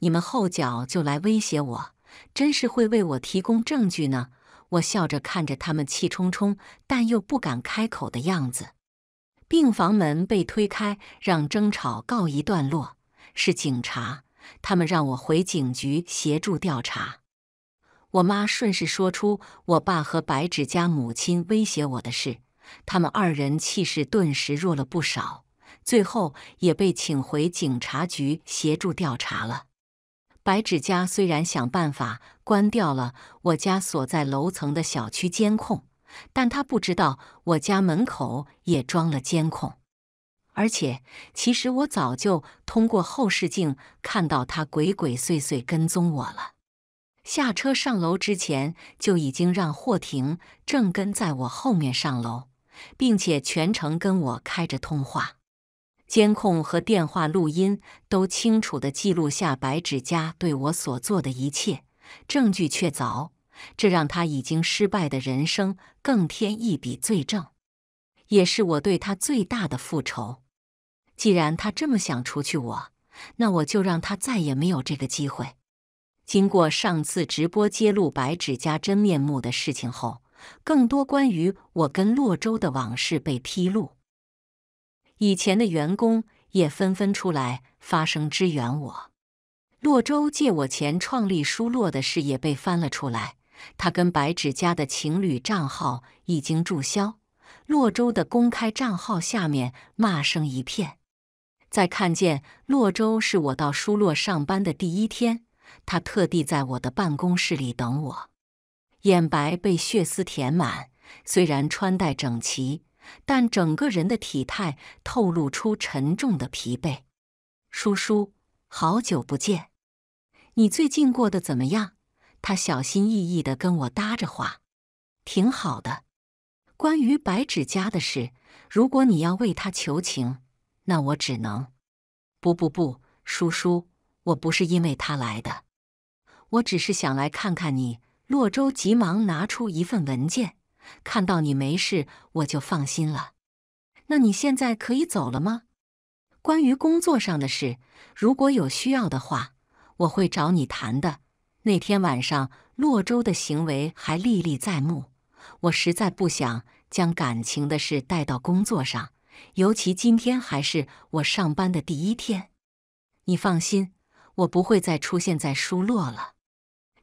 你们后脚就来威胁我，真是会为我提供证据呢！我笑着看着他们气冲冲但又不敢开口的样子。病房门被推开，让争吵告一段落。是警察，他们让我回警局协助调查。我妈顺势说出我爸和白芷家母亲威胁我的事，他们二人气势顿时弱了不少，最后也被请回警察局协助调查了。白芷家虽然想办法关掉了我家所在楼层的小区监控，但他不知道我家门口也装了监控，而且其实我早就通过后视镜看到他鬼鬼祟祟跟踪我了。下车上楼之前，就已经让霍婷正跟在我后面上楼，并且全程跟我开着通话，监控和电话录音都清楚地记录下白芷佳对我所做的一切，证据确凿，这让他已经失败的人生更添一笔罪证，也是我对他最大的复仇。既然他这么想除去我，那我就让他再也没有这个机会。经过上次直播揭露白芷家真面目的事情后，更多关于我跟洛州的往事被披露。以前的员工也纷纷出来发声支援我。洛州借我钱创立书洛的事也被翻了出来。他跟白芷家的情侣账号已经注销，洛州的公开账号下面骂声一片。在看见洛州是我到书洛上班的第一天。他特地在我的办公室里等我，眼白被血丝填满。虽然穿戴整齐，但整个人的体态透露出沉重的疲惫。叔叔，好久不见，你最近过得怎么样？他小心翼翼的跟我搭着话，挺好的。关于白芷家的事，如果你要为他求情，那我只能……不不不，叔叔，我不是因为他来的。我只是想来看看你。洛州急忙拿出一份文件，看到你没事，我就放心了。那你现在可以走了吗？关于工作上的事，如果有需要的话，我会找你谈的。那天晚上，洛州的行为还历历在目。我实在不想将感情的事带到工作上，尤其今天还是我上班的第一天。你放心，我不会再出现在书洛了。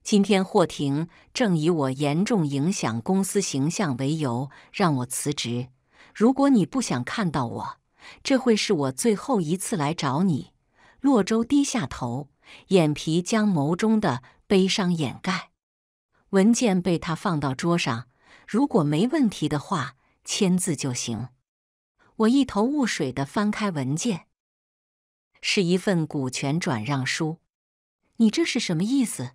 今天霍廷正以我严重影响公司形象为由让我辞职。如果你不想看到我，这会是我最后一次来找你。洛州低下头，眼皮将眸中的悲伤掩盖。文件被他放到桌上，如果没问题的话，签字就行。我一头雾水的翻开文件，是一份股权转让书。你这是什么意思？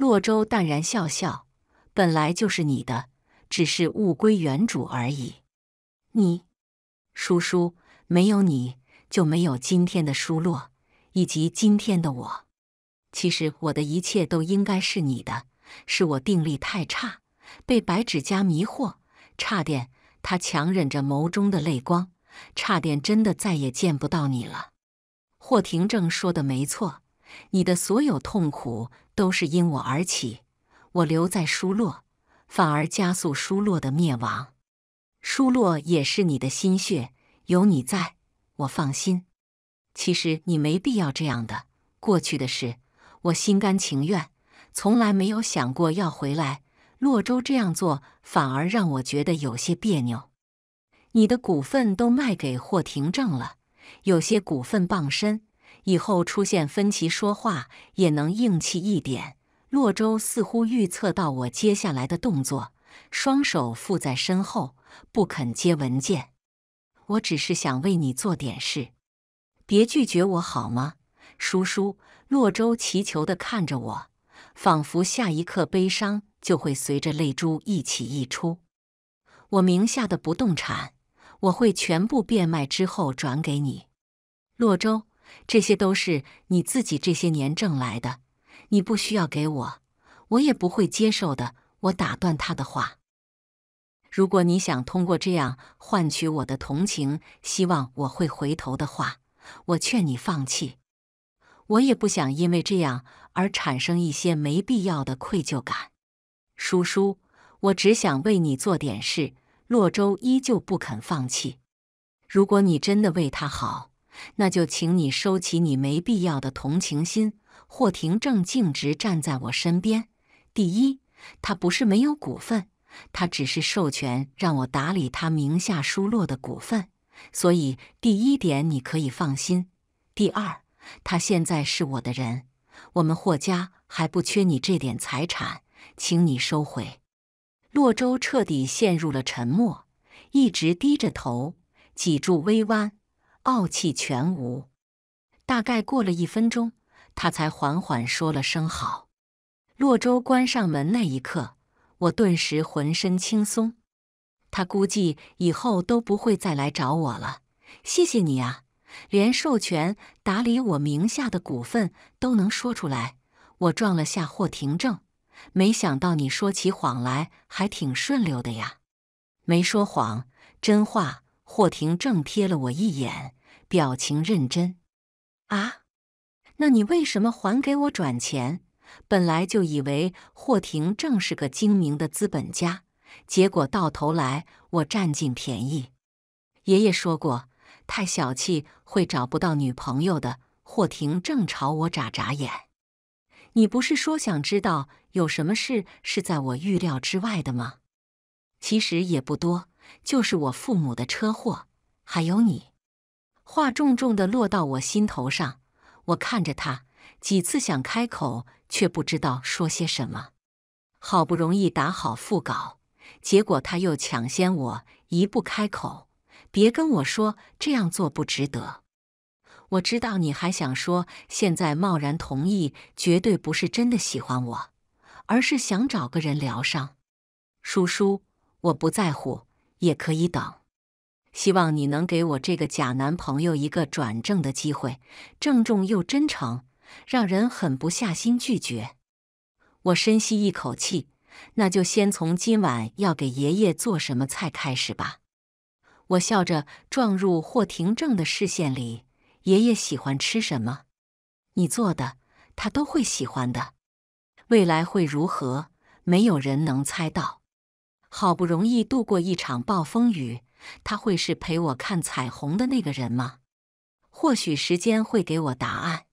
洛州淡然笑笑：“本来就是你的，只是物归原主而已。”你，叔叔，没有你就没有今天的舒洛，以及今天的我。其实我的一切都应该是你的，是我定力太差，被白指家迷惑，差点……他强忍着眸中的泪光，差点真的再也见不到你了。霍廷正说的没错。你的所有痛苦都是因我而起，我留在疏落，反而加速疏落的灭亡。疏落也是你的心血，有你在，我放心。其实你没必要这样的，过去的事，我心甘情愿，从来没有想过要回来。洛州这样做，反而让我觉得有些别扭。你的股份都卖给霍廷正了，有些股份傍身。以后出现分歧，说话也能硬气一点。洛州似乎预测到我接下来的动作，双手附在身后，不肯接文件。我只是想为你做点事，别拒绝我好吗，叔叔？洛州祈求地看着我，仿佛下一刻悲伤就会随着泪珠一起溢出。我名下的不动产，我会全部变卖之后转给你，洛州。这些都是你自己这些年挣来的，你不需要给我，我也不会接受的。我打断他的话：，如果你想通过这样换取我的同情，希望我会回头的话，我劝你放弃。我也不想因为这样而产生一些没必要的愧疚感。叔叔，我只想为你做点事。洛州依旧不肯放弃。如果你真的为他好。那就请你收起你没必要的同情心。霍廷正径直站在我身边。第一，他不是没有股份，他只是授权让我打理他名下疏落的股份，所以第一点你可以放心。第二，他现在是我的人，我们霍家还不缺你这点财产，请你收回。洛州彻底陷入了沉默，一直低着头，脊柱微弯。傲气全无。大概过了一分钟，他才缓缓说了声“好”。洛州关上门那一刻，我顿时浑身轻松。他估计以后都不会再来找我了。谢谢你啊，连授权打理我名下的股份都能说出来。我撞了下霍廷正，没想到你说起谎来还挺顺溜的呀。没说谎，真话。霍廷正瞥了我一眼，表情认真。啊，那你为什么还给我转钱？本来就以为霍廷正是个精明的资本家，结果到头来我占尽便宜。爷爷说过，太小气会找不到女朋友的。霍廷正朝我眨眨眼。你不是说想知道有什么事是在我预料之外的吗？其实也不多。就是我父母的车祸，还有你。话重重的落到我心头上，我看着他几次想开口，却不知道说些什么。好不容易打好副稿，结果他又抢先我一步开口：“别跟我说这样做不值得。”我知道你还想说，现在贸然同意，绝对不是真的喜欢我，而是想找个人疗伤。叔叔，我不在乎。也可以等，希望你能给我这个假男朋友一个转正的机会，郑重又真诚，让人狠不下心拒绝。我深吸一口气，那就先从今晚要给爷爷做什么菜开始吧。我笑着撞入霍廷正的视线里，爷爷喜欢吃什么，你做的他都会喜欢的。未来会如何，没有人能猜到。好不容易度过一场暴风雨，他会是陪我看彩虹的那个人吗？或许时间会给我答案。